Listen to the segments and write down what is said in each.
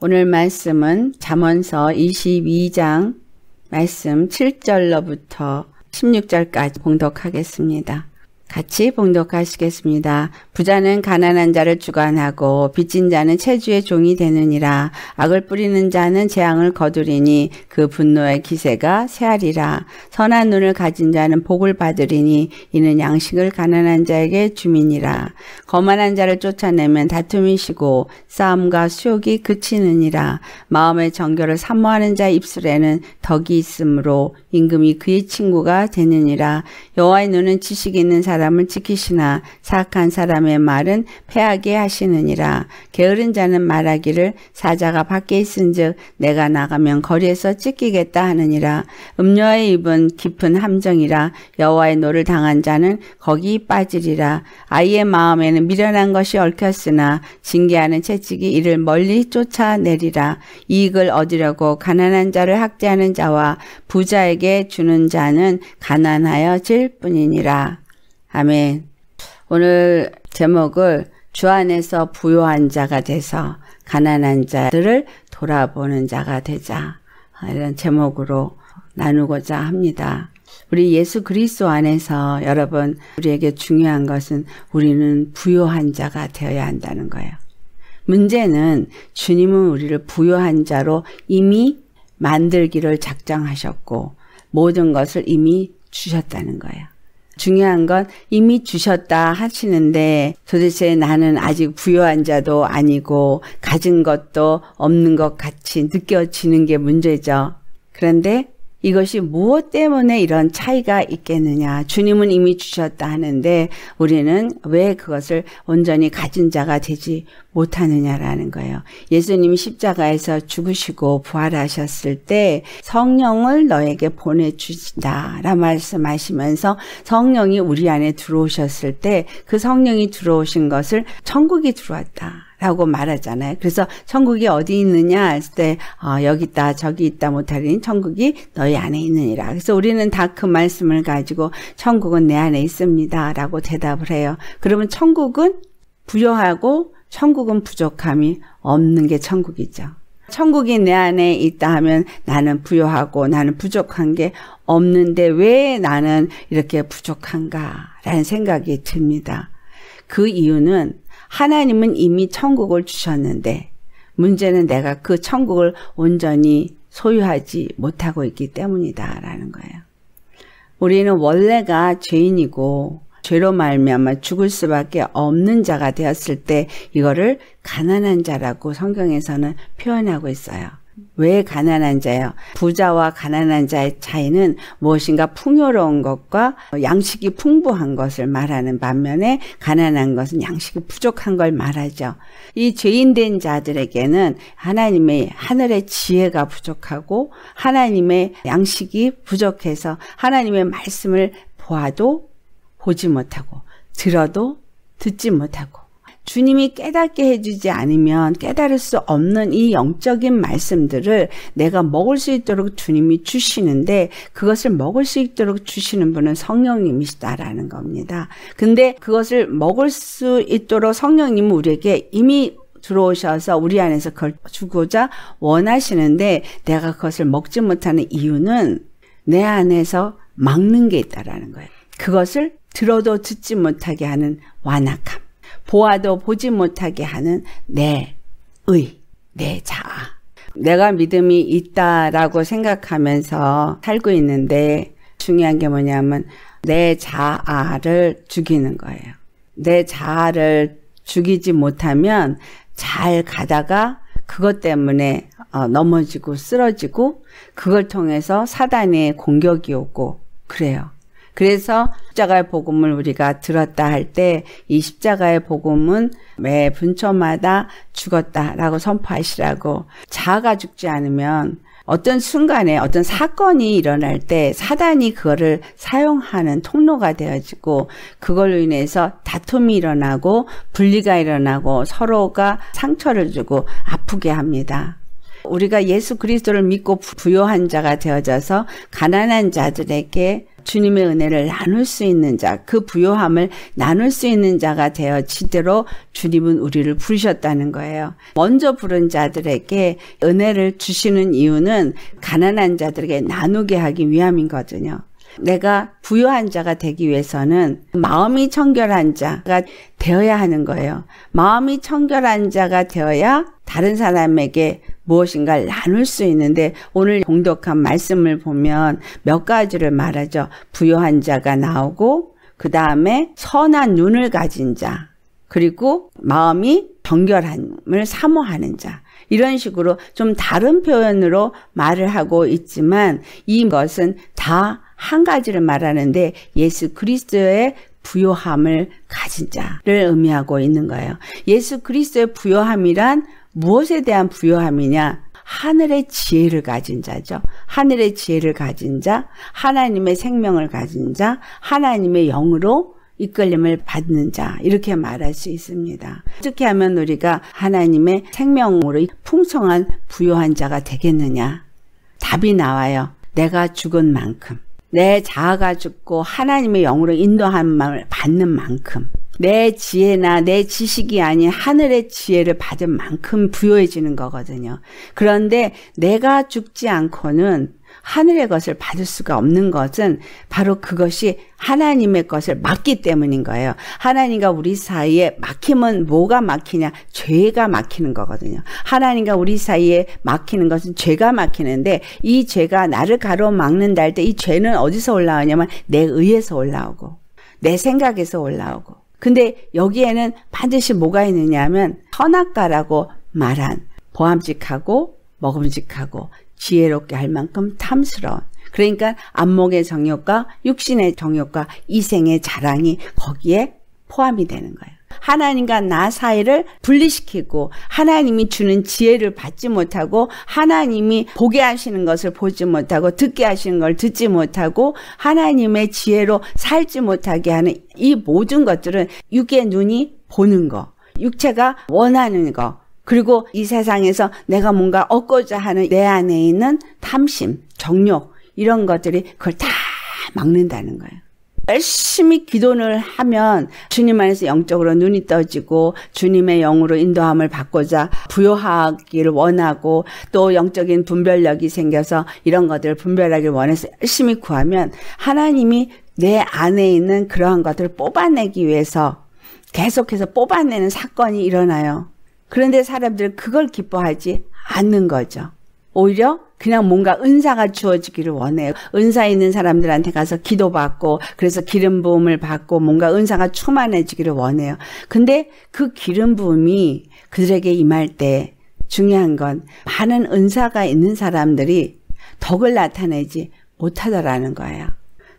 오늘 말씀은 잠언서 22장 말씀 7절로부터 16절까지 봉독하겠습니다. 같이 봉독하시겠습니다. 부자는 가난한 자를 주관하고 빚진 자는 체주의 종이 되느니라. 악을 뿌리는 자는 재앙을 거두리니 그 분노의 기세가 세하리라. 선한 눈을 가진 자는 복을 받으리니 이는 양식을 가난한 자에게 주민이라. 거만한 자를 쫓아내면 다툼이 쉬고 싸움과 수욕이 그치느니라. 마음의 정결을 사모하는 자 입술에는 덕이 있으므로 임금이 그의 친구가 되느니라. 여호와의 눈은 지식 있는 사람 사람을 지키시나 사악한 사람의 말은 패하게 하시느니라 게으른 자는 말하기를 사자가 밖에 있은즉 내가 나가면 거리에서 찢기겠다 하느니라 음료의 입은 깊은 함정이라 여호와의 노를 당한 자는 거기 빠지리라 아이의 마음에는 미련한 것이 얽혔으나 징계하는 채찍이 이를 멀리 쫓아내리라 이익을 얻으려고 가난한 자를 학대하는 자와 부자에게 주는 자는 가난하여 질 뿐이니라. 아멘. 오늘 제목을 주 안에서 부요한 자가 돼서 가난한 자들을 돌아보는 자가 되자 이런 제목으로 나누고자 합니다. 우리 예수 그리스도 안에서 여러분 우리에게 중요한 것은 우리는 부요한 자가 되어야 한다는 거예요. 문제는 주님은 우리를 부요한 자로 이미 만들기를 작정하셨고 모든 것을 이미 주셨다는 거예요. 중요한 건 이미 주셨다 하시는데 도대체 나는 아직 부여한 자도 아니고 가진 것도 없는 것 같이 느껴지는 게 문제죠. 그런데 이것이 무엇 때문에 이런 차이가 있겠느냐. 주님은 이미 주셨다 하는데 우리는 왜 그것을 온전히 가진 자가 되지 못하느냐라는 거예요. 예수님이 십자가에서 죽으시고 부활하셨을 때 성령을 너에게 보내주신다라 말씀하시면서 성령이 우리 안에 들어오셨을 때 그 성령이 들어오신 것을 천국이 들어왔다. 라고 말하잖아요. 그래서 천국이 어디 있느냐 했을 때 어, 여기 있다 저기 있다 못하리니 천국이 너희 안에 있느니라. 그래서 우리는 다 그 말씀을 가지고 천국은 내 안에 있습니다. 라고 대답을 해요. 그러면 천국은 부여하고 천국은 부족함이 없는 게 천국이죠. 천국이 내 안에 있다 하면 나는 부여하고 나는 부족한 게 없는데 왜 나는 이렇게 부족한가라는 생각이 듭니다. 그 이유는 하나님은 이미 천국을 주셨는데 문제는 내가 그 천국을 온전히 소유하지 못하고 있기 때문이다라는 거예요. 우리는 원래가 죄인이고 죄로 말미암아 죽을 수밖에 없는 자가 되었을 때 이거를 가난한 자라고 성경에서는 표현하고 있어요. 왜 가난한 자요? 부자와 가난한 자의 차이는 무엇인가 풍요로운 것과 양식이 풍부한 것을 말하는 반면에 가난한 것은 양식이 부족한 걸 말하죠. 이 죄인된 자들에게는 하나님의 하늘의 지혜가 부족하고 하나님의 양식이 부족해서 하나님의 말씀을 보아도 보지 못하고 들어도 듣지 못하고 주님이 깨닫게 해주지 않으면 깨달을 수 없는 이 영적인 말씀들을 내가 먹을 수 있도록 주님이 주시는데 그것을 먹을 수 있도록 주시는 분은 성령님이시다라는 겁니다. 근데 그것을 먹을 수 있도록 성령님은 우리에게 이미 들어오셔서 우리 안에서 그걸 주고자 원하시는데 내가 그것을 먹지 못하는 이유는 내 안에서 막는 게 있다라는 거예요. 그것을 들어도 듣지 못하게 하는 완악함. 보아도 보지 못하게 하는 내 의, 내 자아. 내가 믿음이 있다라고 생각하면서 살고 있는데 중요한 게 뭐냐면 내 자아를 죽이는 거예요. 내 자아를 죽이지 못하면 잘 가다가 그것 때문에 어, 넘어지고 쓰러지고 그걸 통해서 사단의 공격이 오고 그래요. 그래서 십자가의 복음을 우리가 들었다 할 때 이 십자가의 복음은 매 분초마다 죽었다라고 선포하시라고 자아가 죽지 않으면 어떤 순간에 어떤 사건이 일어날 때 사단이 그거를 사용하는 통로가 되어지고 그걸로 인해서 다툼이 일어나고 분리가 일어나고 서로가 상처를 주고 아프게 합니다. 우리가 예수 그리스도를 믿고 부요한 자가 되어져서 가난한 자들에게 주님의 은혜를 나눌 수 있는 자, 그 부요함을 나눌 수 있는 자가 되어지대로 주님은 우리를 부르셨다는 거예요. 먼저 부른 자들에게 은혜를 주시는 이유는 가난한 자들에게 나누게 하기 위함이거든요. 내가 부유한 자가 되기 위해서는 마음이 청결한 자가 되어야 하는 거예요. 마음이 청결한 자가 되어야 다른 사람에게 무엇인가를 나눌 수 있는데 오늘 공독한 말씀을 보면 몇 가지를 말하죠. 부여한 자가 나오고 그 다음에 선한 눈을 가진 자 그리고 마음이 정결함을 사모하는 자 이런 식으로 좀 다른 표현으로 말을 하고 있지만 이것은 다 한 가지를 말하는데 예수 그리스도의 부요함을 가진 자를 의미하고 있는 거예요. 예수 그리스도의 부요함이란 무엇에 대한 부여함이냐? 하늘의 지혜를 가진 자죠. 하늘의 지혜를 가진 자, 하나님의 생명을 가진 자, 하나님의 영으로 이끌림을 받는 자 이렇게 말할 수 있습니다. 어떻게 하면 우리가 하나님의 생명으로 풍성한 부요한 자가 되겠느냐? 답이 나와요. 내가 죽은 만큼 내 자아가 죽고 하나님의 영으로 인도함을 받는 만큼 내 지혜나 내 지식이 아닌 하늘의 지혜를 받은 만큼 부여해지는 거거든요. 그런데 내가 죽지 않고는 하늘의 것을 받을 수가 없는 것은 바로 그것이 하나님의 것을 막기 때문인 거예요. 하나님과 우리 사이에 막힘은 뭐가 막히냐? 죄가 막히는 거거든요. 하나님과 우리 사이에 막히는 것은 죄가 막히는데 이 죄가 나를 가로막는다 할 때 이 죄는 어디서 올라오냐면 내 의에서 올라오고 내 생각에서 올라오고 근데 여기에는 반드시 뭐가 있느냐 하면 선악가라고 말한 보암직하고 먹음직하고 지혜롭게 할 만큼 탐스러운 그러니까 안목의 정욕과 육신의 정욕과 이생의 자랑이 거기에 포함이 되는 거예요. 하나님과 나 사이를 분리시키고 하나님이 주는 지혜를 받지 못하고 하나님이 보게 하시는 것을 보지 못하고 듣게 하시는 걸 듣지 못하고 하나님의 지혜로 살지 못하게 하는 이 모든 것들은 육의 눈이 보는 거, 육체가 원하는 거, 그리고 이 세상에서 내가 뭔가 얻고자 하는 내 안에 있는 탐심, 정욕, 이런 것들이 그걸 다 막는다는 거예요. 열심히 기도를 하면 주님 안에서 영적으로 눈이 떠지고 주님의 영으로 인도함을 받고자 부여하기를 원하고 또 영적인 분별력이 생겨서 이런 것들을 분별하기를 원해서 열심히 구하면 하나님이 내 안에 있는 그러한 것들을 뽑아내기 위해서 계속해서 뽑아내는 사건이 일어나요. 그런데 사람들은 그걸 기뻐하지 않는 거죠. 오히려 그냥 뭔가 은사가 주어지기를 원해요. 은사 있는 사람들한테 가서 기도받고 그래서 기름 부음을 받고 뭔가 은사가 충만해지기를 원해요. 근데 그 기름 부음이 그들에게 임할 때 중요한 건 많은 은사가 있는 사람들이 덕을 나타내지 못하더라는 거예요.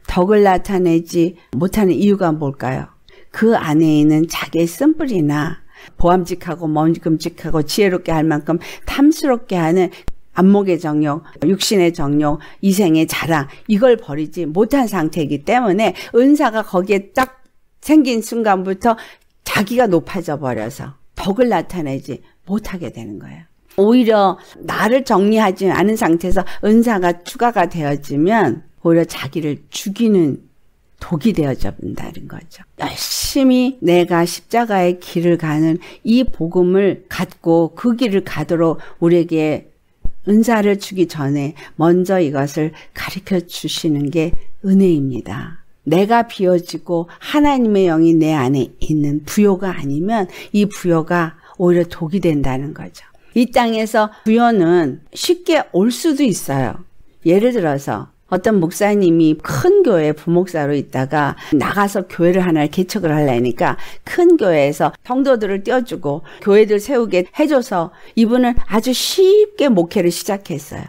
덕을 나타내지 못하는 이유가 뭘까요? 그 안에 있는 자기의 쓴뿌리나 보암직하고 먼금직하고 지혜롭게 할 만큼 탐스럽게 하는 안목의 정욕, 육신의 정욕, 이생의 자랑 이걸 버리지 못한 상태이기 때문에 은사가 거기에 딱 생긴 순간부터 자기가 높아져 버려서 덕을 나타내지 못하게 되는 거예요. 오히려 나를 정리하지 않은 상태에서 은사가 추가가 되어지면 오히려 자기를 죽이는 독이 되어져 본다는 거죠. 열심히 내가 십자가의 길을 가는 이 복음을 갖고 그 길을 가도록 우리에게 은사를 주기 전에 먼저 이것을 가르쳐 주시는 게 은혜입니다. 내가 비워지고 하나님의 영이 내 안에 있는 부여가 아니면 이 부여가 오히려 독이 된다는 거죠. 이 땅에서 부여는 쉽게 올 수도 있어요. 예를 들어서 어떤 목사님이 큰 교회 부목사로 있다가 나가서 교회를 하나 개척을 하려니까 큰 교회에서 성도들을 띄워주고 교회들 세우게 해줘서 이분은 아주 쉽게 목회를 시작했어요.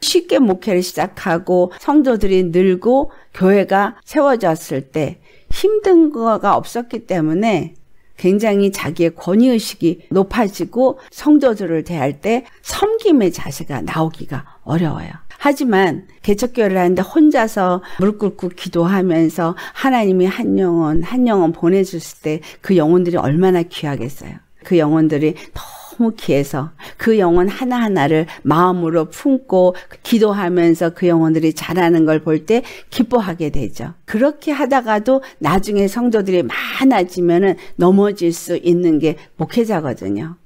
쉽게 목회를 시작하고 성도들이 늘고 교회가 세워졌을 때 힘든 거가 없었기 때문에 굉장히 자기의 권위의식이 높아지고 성도들을 대할 때 섬김의 자세가 나오기가 어려워요. 하지만 개척교회를 하는데 혼자서 물끓고 기도하면서 하나님이 한 영혼 한 영혼 보내주실 때 그 영혼들이 얼마나 귀하겠어요. 그 영혼들이 너무 귀해서 그 영혼 하나하나를 마음으로 품고 기도하면서 그 영혼들이 자라는 걸 볼 때 기뻐하게 되죠. 그렇게 하다가도 나중에 성도들이 많아지면은 넘어질 수 있는 게 목회자거든요.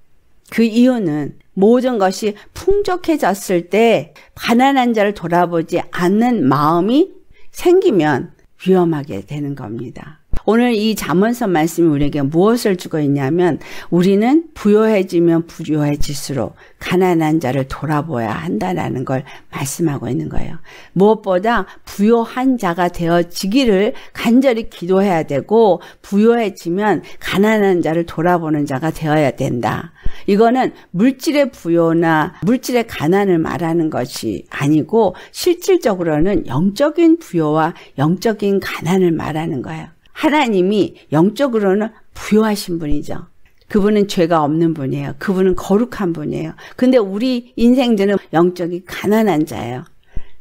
그 이유는 모든 것이 풍족해졌을 때 가난한 자를 돌아보지 않는 마음이 생기면 위험하게 되는 겁니다. 오늘 이자문서 말씀이 우리에게 무엇을 주고 있냐면 우리는 부여해지면부여해질수록 가난한 자를 돌아보야 아 한다라는 걸 말씀하고 있는 거예요. 무엇보다 부요한 자가 되어지기를 간절히 기도해야 되고 부요해지면 가난한 자를 돌아보는 자가 되어야 된다. 이거는 물질의 부요나 물질의 가난을 말하는 것이 아니고 실질적으로는 영적인 부요와 영적인 가난을 말하는 거예요. 하나님이 영적으로는 부여하신 분이죠. 그분은 죄가 없는 분이에요. 그분은 거룩한 분이에요. 근데 우리 인생들은 영적이 가난한 자예요.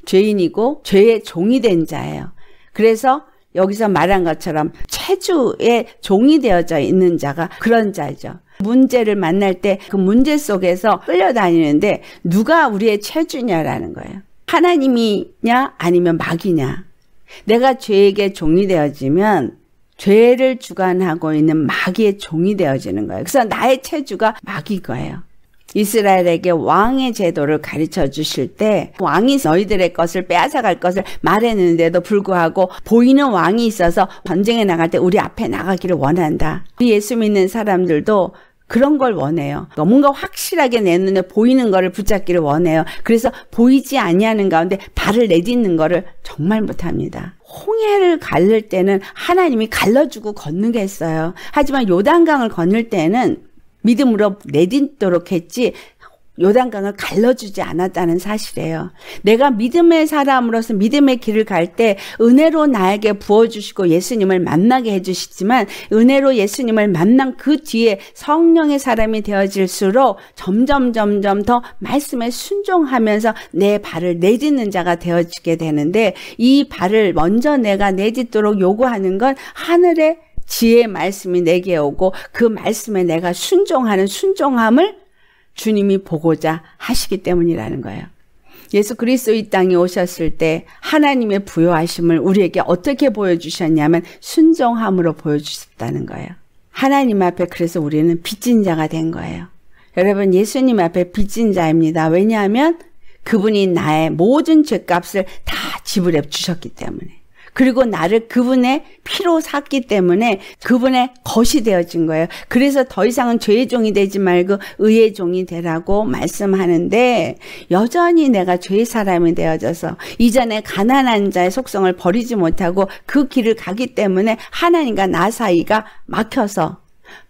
죄인이고 죄의 종이 된 자예요. 그래서 여기서 말한 것처럼 체주의 종이 되어져 있는 자가 그런 자죠. 문제를 만날 때 그 문제 속에서 끌려다니는데 누가 우리의 체주냐라는 거예요. 하나님이냐 아니면 마귀냐. 내가 죄에게 종이 되어지면 죄를 주관하고 있는 마귀의 종이 되어지는 거예요. 그래서 나의 체주가 마귀 거예요. 이스라엘에게 왕의 제도를 가르쳐 주실 때 왕이 너희들의 것을 빼앗아갈 것을 말했는데도 불구하고 보이는 왕이 있어서 전쟁에 나갈 때 우리 앞에 나가기를 원한다. 우리 예수 믿는 사람들도 그런 걸 원해요. 그러니까 뭔가 확실하게 내 눈에 보이는 거를 붙잡기를 원해요. 그래서 보이지 아니하는 가운데 발을 내딛는 거를 정말 못합니다. 홍해를 갈릴 때는 하나님이 갈라주고 걷는 게 있어요. 하지만 요단강을 건널 때는 믿음으로 내딛도록 했지 요단강을 갈라주지 않았다는 사실이에요. 내가 믿음의 사람으로서 믿음의 길을 갈 때 은혜로 나에게 부어주시고 예수님을 만나게 해주시지만 은혜로 예수님을 만난 그 뒤에 성령의 사람이 되어질수록 점점 점점 더 말씀에 순종하면서 내 발을 내딛는 자가 되어지게 되는데 이 발을 먼저 내가 내딛도록 요구하는 건 하늘의 지혜의 말씀이 내게 오고 그 말씀에 내가 순종하는 순종함을 주님이 보고자 하시기 때문이라는 거예요. 예수 그리스도 이 땅에 오셨을 때 하나님의 부여하심을 우리에게 어떻게 보여주셨냐면 순종함으로 보여주셨다는 거예요. 하나님 앞에 그래서 우리는 빚진 자가 된 거예요. 여러분 예수님 앞에 빚진 자입니다. 왜냐하면 그분이 나의 모든 죄값을 다 지불해 주셨기 때문에. 그리고 나를 그분의 피로 샀기 때문에 그분의 것이 되어진 거예요. 그래서 더 이상은 죄의 종이 되지 말고 의의 종이 되라고 말씀하는데 여전히 내가 죄의 사람이 되어져서 이전에 가난한 자의 속성을 버리지 못하고 그 길을 가기 때문에 하나님과 나 사이가 막혀서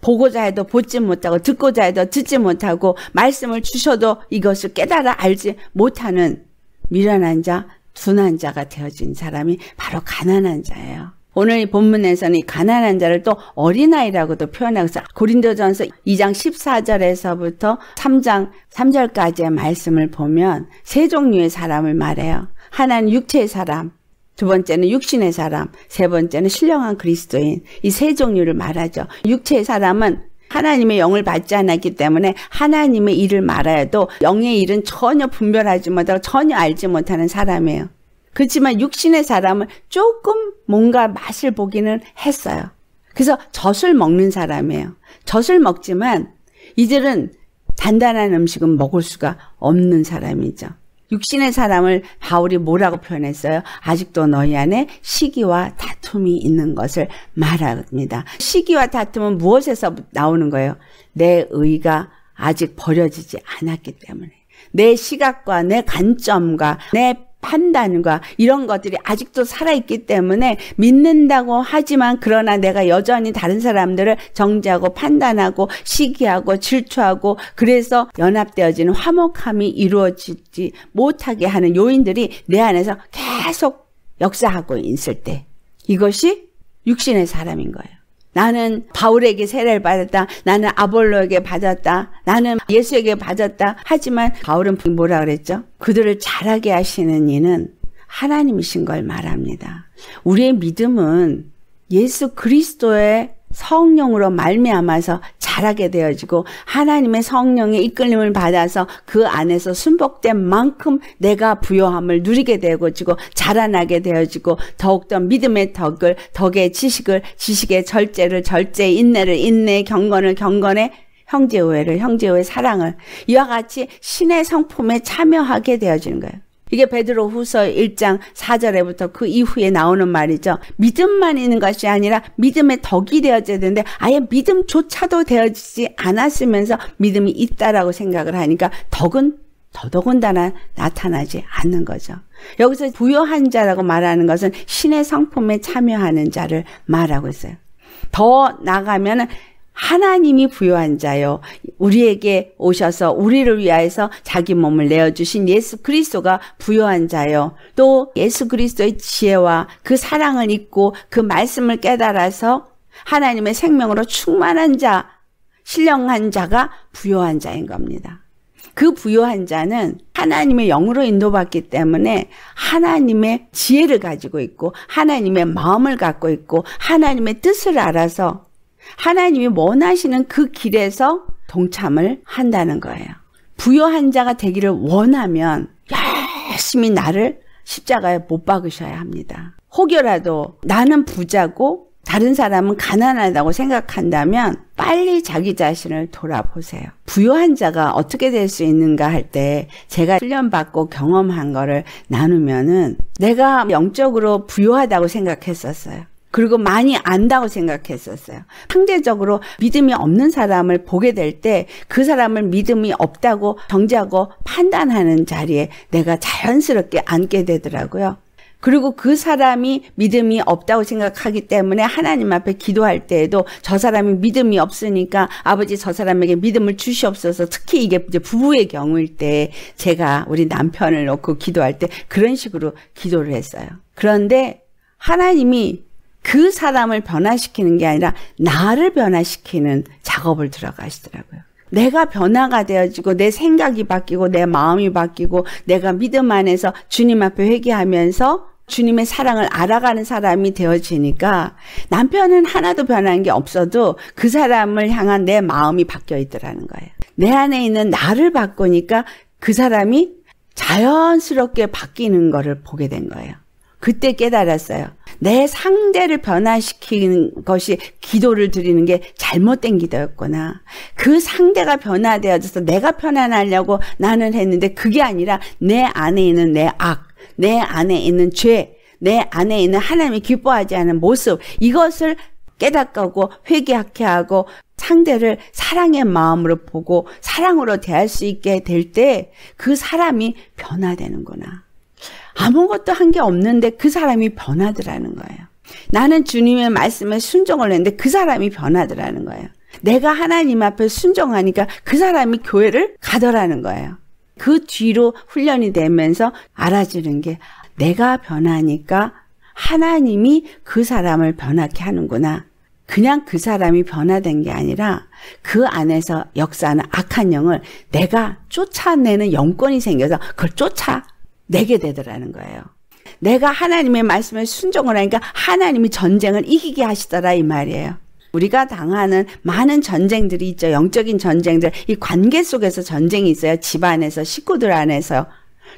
보고자 해도 보지 못하고 듣고자 해도 듣지 못하고 말씀을 주셔도 이것을 깨달아 알지 못하는 미련한 자 둔한 자가 되어진 사람이 바로 가난한 자예요. 오늘 이 본문에서는 이 가난한 자를 또 어린아이라고도 표현하고 있 고린도전서 2장 14절에서부터 3장 3절까지의 말씀을 보면 세 종류의 사람을 말해요. 하나는 육체의 사람, 두 번째는 육신의 사람, 세 번째는 신령한 그리스도인. 이 세 종류를 말하죠. 육체의 사람은 하나님의 영을 받지 않았기 때문에 하나님의 일을 말아도 영의 일은 전혀 분별하지 못하고 전혀 알지 못하는 사람이에요. 그렇지만 육신의 사람은 조금 뭔가 맛을 보기는 했어요. 그래서 젖을 먹는 사람이에요. 젖을 먹지만 이들은 단단한 음식은 먹을 수가 없는 사람이죠. 육신의 사람을 바울이 뭐라고 표현했어요? 아직도 너희 안에 시기와 다툼이 있는 것을 말합니다. 시기와 다툼은 무엇에서 나오는 거예요? 내 의가 아직 버려지지 않았기 때문에. 내 시각과 내 관점과 내 판단과 이런 것들이 아직도 살아있기 때문에 믿는다고 하지만 그러나 내가 여전히 다른 사람들을 정지하고 판단하고 시기하고 질투하고 그래서 연합되어지는 화목함이 이루어지지 못하게 하는 요인들이 내 안에서 계속 역사하고 있을 때 이것이 육신의 사람인 거예요. 나는 바울에게 세례를 받았다. 나는 아볼로에게 받았다. 나는 예수에게 받았다. 하지만 바울은 뭐라 그랬죠? 그들을 잘하게 하시는 이는 하나님이신 걸 말합니다. 우리의 믿음은 예수 그리스도의 성령으로 말미암아서 자라게 되어지고 하나님의 성령의 이끌림을 받아서 그 안에서 순복된 만큼 내가 부여함을 누리게 되어지고 자라나게 되어지고 더욱더 믿음의 덕을 덕의 지식을 지식의 절제를 절제의 인내를 인내의 경건을 경건의 형제우애를 형제우애 사랑을 이와 같이 신의 성품에 참여하게 되어지는 거예요. 이게 베드로 후서 1장 4절에부터 그 이후에 나오는 말이죠. 믿음만 있는 것이 아니라 믿음의 덕이 되어져야 되는데 아예 믿음조차도 되어지지 않았으면서 믿음이 있다라고 생각을 하니까 덕은 더더군다나 나타나지 않는 거죠. 여기서 부여한 자라고 말하는 것은 신의 성품에 참여하는 자를 말하고 있어요. 더나가면 하나님이 부여한 자요. 우리에게 오셔서 우리를 위하여서 자기 몸을 내어주신 예수 그리스도가 부여한 자요. 또 예수 그리스도의 지혜와 그 사랑을 잊고 그 말씀을 깨달아서 하나님의 생명으로 충만한 자, 신령한 자가 부여한 자인 겁니다. 그 부여한 자는 하나님의 영으로 인도받기 때문에 하나님의 지혜를 가지고 있고 하나님의 마음을 갖고 있고 하나님의 뜻을 알아서 하나님이 원하시는 그 길에서 동참을 한다는 거예요. 부여한 자가 되기를 원하면 열심히 나를 십자가에 못 박으셔야 합니다. 혹여라도 나는 부자고 다른 사람은 가난하다고 생각한다면 빨리 자기 자신을 돌아보세요. 부여한 자가 어떻게 될 수 있는가 할 때 제가 훈련받고 경험한 거를 나누면은 내가 영적으로 부여하다고 생각했었어요. 그리고 많이 안다고 생각했었어요. 상대적으로 믿음이 없는 사람을 보게 될 때 그 사람을 믿음이 없다고 정지하고 판단하는 자리에 내가 자연스럽게 앉게 되더라고요. 그리고 그 사람이 믿음이 없다고 생각하기 때문에 하나님 앞에 기도할 때에도 저 사람이 믿음이 없으니까 아버지 저 사람에게 믿음을 주시옵소서 특히 이게 이제 부부의 경우일 때 제가 우리 남편을 놓고 기도할 때 그런 식으로 기도를 했어요. 그런데 하나님이 그 사람을 변화시키는 게 아니라 나를 변화시키는 작업을 들어가시더라고요. 내가 변화가 되어지고 내 생각이 바뀌고 내 마음이 바뀌고 내가 믿음 안에서 주님 앞에 회개하면서 주님의 사랑을 알아가는 사람이 되어지니까 남편은 하나도 변한 게 없어도 그 사람을 향한 내 마음이 바뀌어 있더라는 거예요. 내 안에 있는 나를 바꾸니까 그 사람이 자연스럽게 바뀌는 거를 보게 된 거예요. 그때 깨달았어요. 내 상대를 변화시키는 것이 기도를 드리는 게 잘못된 기도였거나 그 상대가 변화되어져서 내가 편안하려고 나는 했는데 그게 아니라 내 안에 있는 내 악, 내 안에 있는 죄, 내 안에 있는 하나님이 기뻐하지 않은 모습 이것을 깨닫고 회개하게 하고 상대를 사랑의 마음으로 보고 사랑으로 대할 수 있게 될 때 그 사람이 변화되는구나. 아무것도 한 게 없는데 그 사람이 변하더라는 거예요. 나는 주님의 말씀에 순종을 했는데 그 사람이 변하더라는 거예요. 내가 하나님 앞에 순종하니까 그 사람이 교회를 가더라는 거예요. 그 뒤로 훈련이 되면서 알아주는 게 내가 변하니까 하나님이 그 사람을 변하게 하는구나. 그냥 그 사람이 변화된 게 아니라 그 안에서 역사하는 악한 영을 내가 쫓아내는 영권이 생겨서 그걸 쫓아 내게 되더라는 거예요. 내가 하나님의 말씀에 순종을 하니까 하나님이 전쟁을 이기게 하시더라 이 말이에요. 우리가 당하는 많은 전쟁들이 있죠. 영적인 전쟁들. 이 관계 속에서 전쟁이 있어요. 집안에서, 식구들 안에서.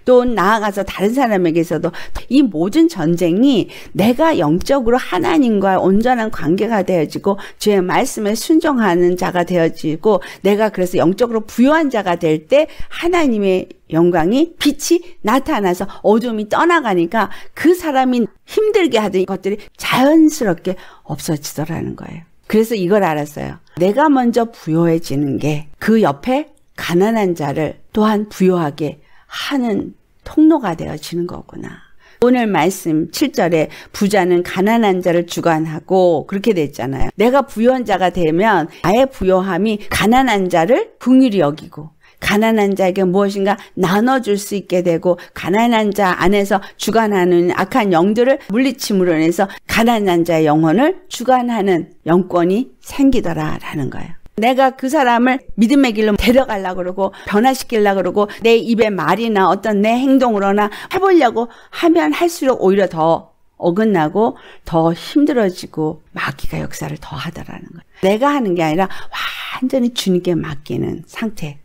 또 나아가서 다른 사람에게서도 이 모든 전쟁이 내가 영적으로 하나님과 온전한 관계가 되어지고 주의 말씀에 순종하는 자가 되어지고 내가 그래서 영적으로 부여한 자가 될 때 하나님의 영광이 빛이 나타나서 어둠이 떠나가니까 그 사람이 힘들게 하던 것들이 자연스럽게 없어지더라는 거예요. 그래서 이걸 알았어요. 내가 먼저 부여해지는 게 그 옆에 가난한 자를 또한 부여하게 하는 통로가 되어지는 거구나. 오늘 말씀 7절에 부자는 가난한 자를 주관하고 그렇게 됐잖아요. 내가 부유한 자가 되면 나의 부여함이 가난한 자를 궁휼히 여기고 가난한 자에게 무엇인가 나눠줄 수 있게 되고 가난한 자 안에서 주관하는 악한 영들을 물리침으로 인해서 가난한 자의 영혼을 주관하는 영권이 생기더라라는 거예요. 내가 그 사람을 믿음의 길로 데려가려 고 그러고 변화시키려 고 그러고 내 입의 말이나 어떤 내 행동으로나 해보려고 하면 할수록 오히려 더 어긋나고 더 힘들어지고 마귀가 역사를 더 하더라는 거예요. 내가 하는 게 아니라 완전히 주님께 맡기는 상태.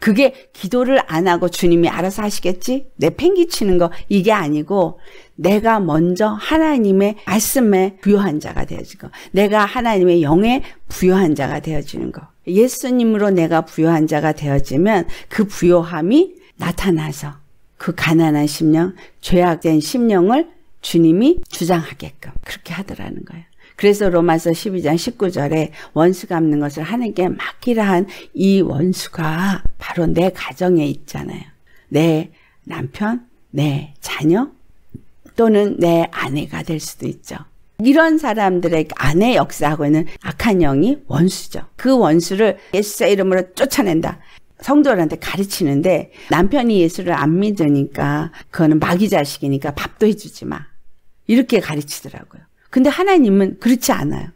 그게 기도를 안 하고 주님이 알아서 하시겠지? 내팽기치는 거 이게 아니고 내가 먼저 하나님의 말씀에 부여한 자가 되어지고 내가 하나님의 영에 부여한 자가 되어지는 거. 예수님으로 내가 부여한 자가 되어지면 그 부여함이 나타나서 그 가난한 심령, 죄악된 심령을 주님이 주장하게끔 그렇게 하더라는 거예요. 그래서 로마서 12장 19절에 원수 갚는 것을 하나님께 맡기라 한 이 원수가 바로 내 가정에 있잖아요. 내 남편, 내 자녀 또는 내 아내가 될 수도 있죠. 이런 사람들의 안에 역사하고는 악한 영이 원수죠. 그 원수를 예수의 이름으로 쫓아낸다. 성도들한테 가르치는데 남편이 예수를 안 믿으니까 그거는 마귀 자식이니까 밥도 해주지 마. 이렇게 가르치더라고요. 근데 하나님은 그렇지 않아요.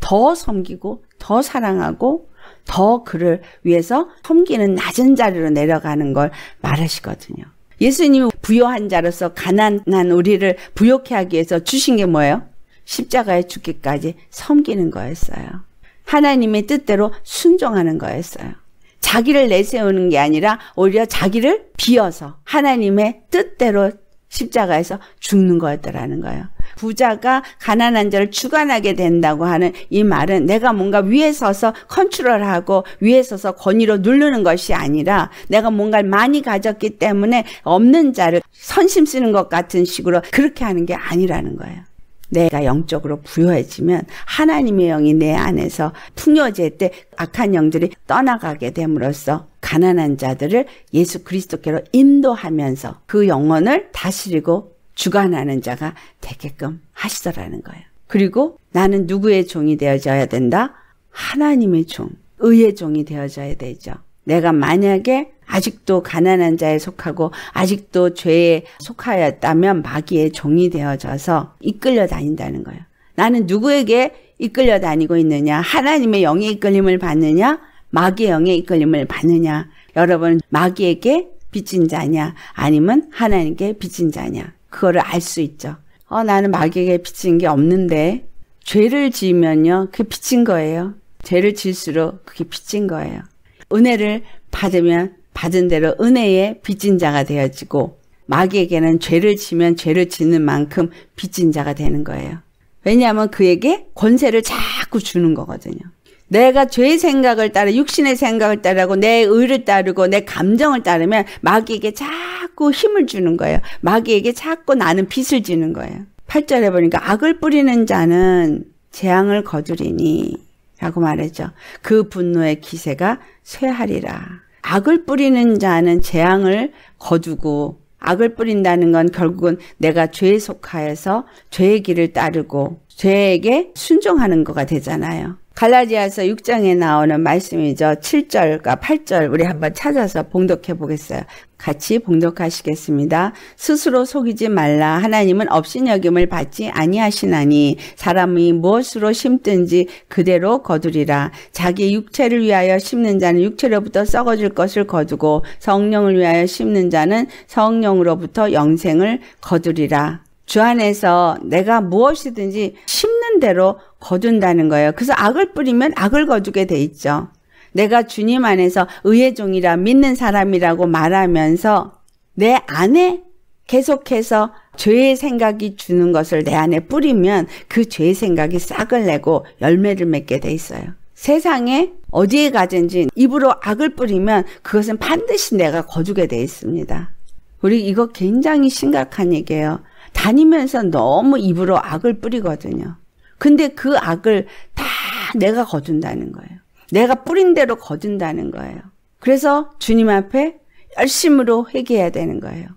더 섬기고 더 사랑하고 더 그를 위해서 섬기는 낮은 자리로 내려가는 걸 말하시거든요. 예수님이 부여한 자로서 가난한 우리를 부욕해 하기 위해서 주신 게 뭐예요? 십자가에 죽기까지 섬기는 거였어요. 하나님의 뜻대로 순종하는 거였어요. 자기를 내세우는 게 아니라 오히려 자기를 비어서 하나님의 뜻대로 십자가에서 죽는 거였더라는 거예요. 부자가 가난한 자를 주관하게 된다고 하는 이 말은 내가 뭔가 위에 서서 컨트롤하고 위에 서서 권위로 누르는 것이 아니라 내가 뭔가를 많이 가졌기 때문에 없는 자를 선심 쓰는 것 같은 식으로 그렇게 하는 게 아니라는 거예요. 내가 영적으로 부여해지면 하나님의 영이 내 안에서 풍요제 때 악한 영들이 떠나가게 됨으로써 가난한 자들을 예수 그리스도께로 인도하면서 그 영혼을 다스리고 주관하는 자가 되게끔 하시더라는 거예요. 그리고 나는 누구의 종이 되어져야 된다? 하나님의 종, 의의 종이 되어져야 되죠. 내가 만약에 아직도 가난한 자에 속하고 아직도 죄에 속하였다면 마귀의 종이 되어져서 이끌려 다닌다는 거예요. 나는 누구에게 이끌려 다니고 있느냐? 하나님의 영의 이끌림을 받느냐? 마귀의 영의 이끌림을 받느냐? 여러분 마귀에게 빚진 자냐? 아니면 하나님께 빚진 자냐? 그거를 알 수 있죠. 어, 나는 마귀에게 비친 게 없는데 죄를 지으면요. 그게 비친 거예요. 죄를 질수록 그게 비친 거예요. 은혜를 받으면 받은 대로 은혜의 빚진 자가 되어지고 마귀에게는 죄를 지면 죄를 지는 만큼 빚진 자가 되는 거예요. 왜냐하면 그에게 권세를 자꾸 주는 거거든요. 내가 죄의 생각을 따라 육신의 생각을 따르고 내 의를 따르고 내 감정을 따르면 마귀에게 자꾸 힘을 주는 거예요. 마귀에게 자꾸 나는 빚을 지는 거예요. 8절에 보니까 악을 뿌리는 자는 재앙을 거두리니 라고 말했죠. 그 분노의 기세가 쇠하리라. 악을 뿌리는 자는 재앙을 거두고 악을 뿌린다는 건 결국은 내가 죄에 속하여서 죄의 길을 따르고 죄에게 순종하는 거가 되잖아요. 갈라디아서 6장에 나오는 말씀이죠. 7절과 8절 우리 한번 찾아서 봉독해 보겠어요. 같이 봉독하시겠습니다. 스스로 속이지 말라. 하나님은 업신여김을 받지 아니하시나니 사람이 무엇으로 심든지 그대로 거두리라. 자기 육체를 위하여 심는 자는 육체로부터 썩어질 것을 거두고 성령을 위하여 심는 자는 성령으로부터 영생을 거두리라. 주 안에서 내가 무엇이든지 심는 대로 거둔다는 거예요. 그래서 악을 뿌리면 악을 거두게 돼 있죠. 내가 주님 안에서 의의 종이라 믿는 사람이라고 말하면서 내 안에 계속해서 죄의 생각이 주는 것을 내 안에 뿌리면 그 죄의 생각이 싹을 내고 열매를 맺게 돼 있어요. 세상에 어디에 가든지 입으로 악을 뿌리면 그것은 반드시 내가 거두게 돼 있습니다. 우리 이거 굉장히 심각한 얘기예요. 다니면서 너무 입으로 악을 뿌리거든요. 근데 그 악을 다 내가 거둔다는 거예요. 내가 뿌린 대로 거둔다는 거예요. 그래서 주님 앞에 열심으로 회개해야 되는 거예요.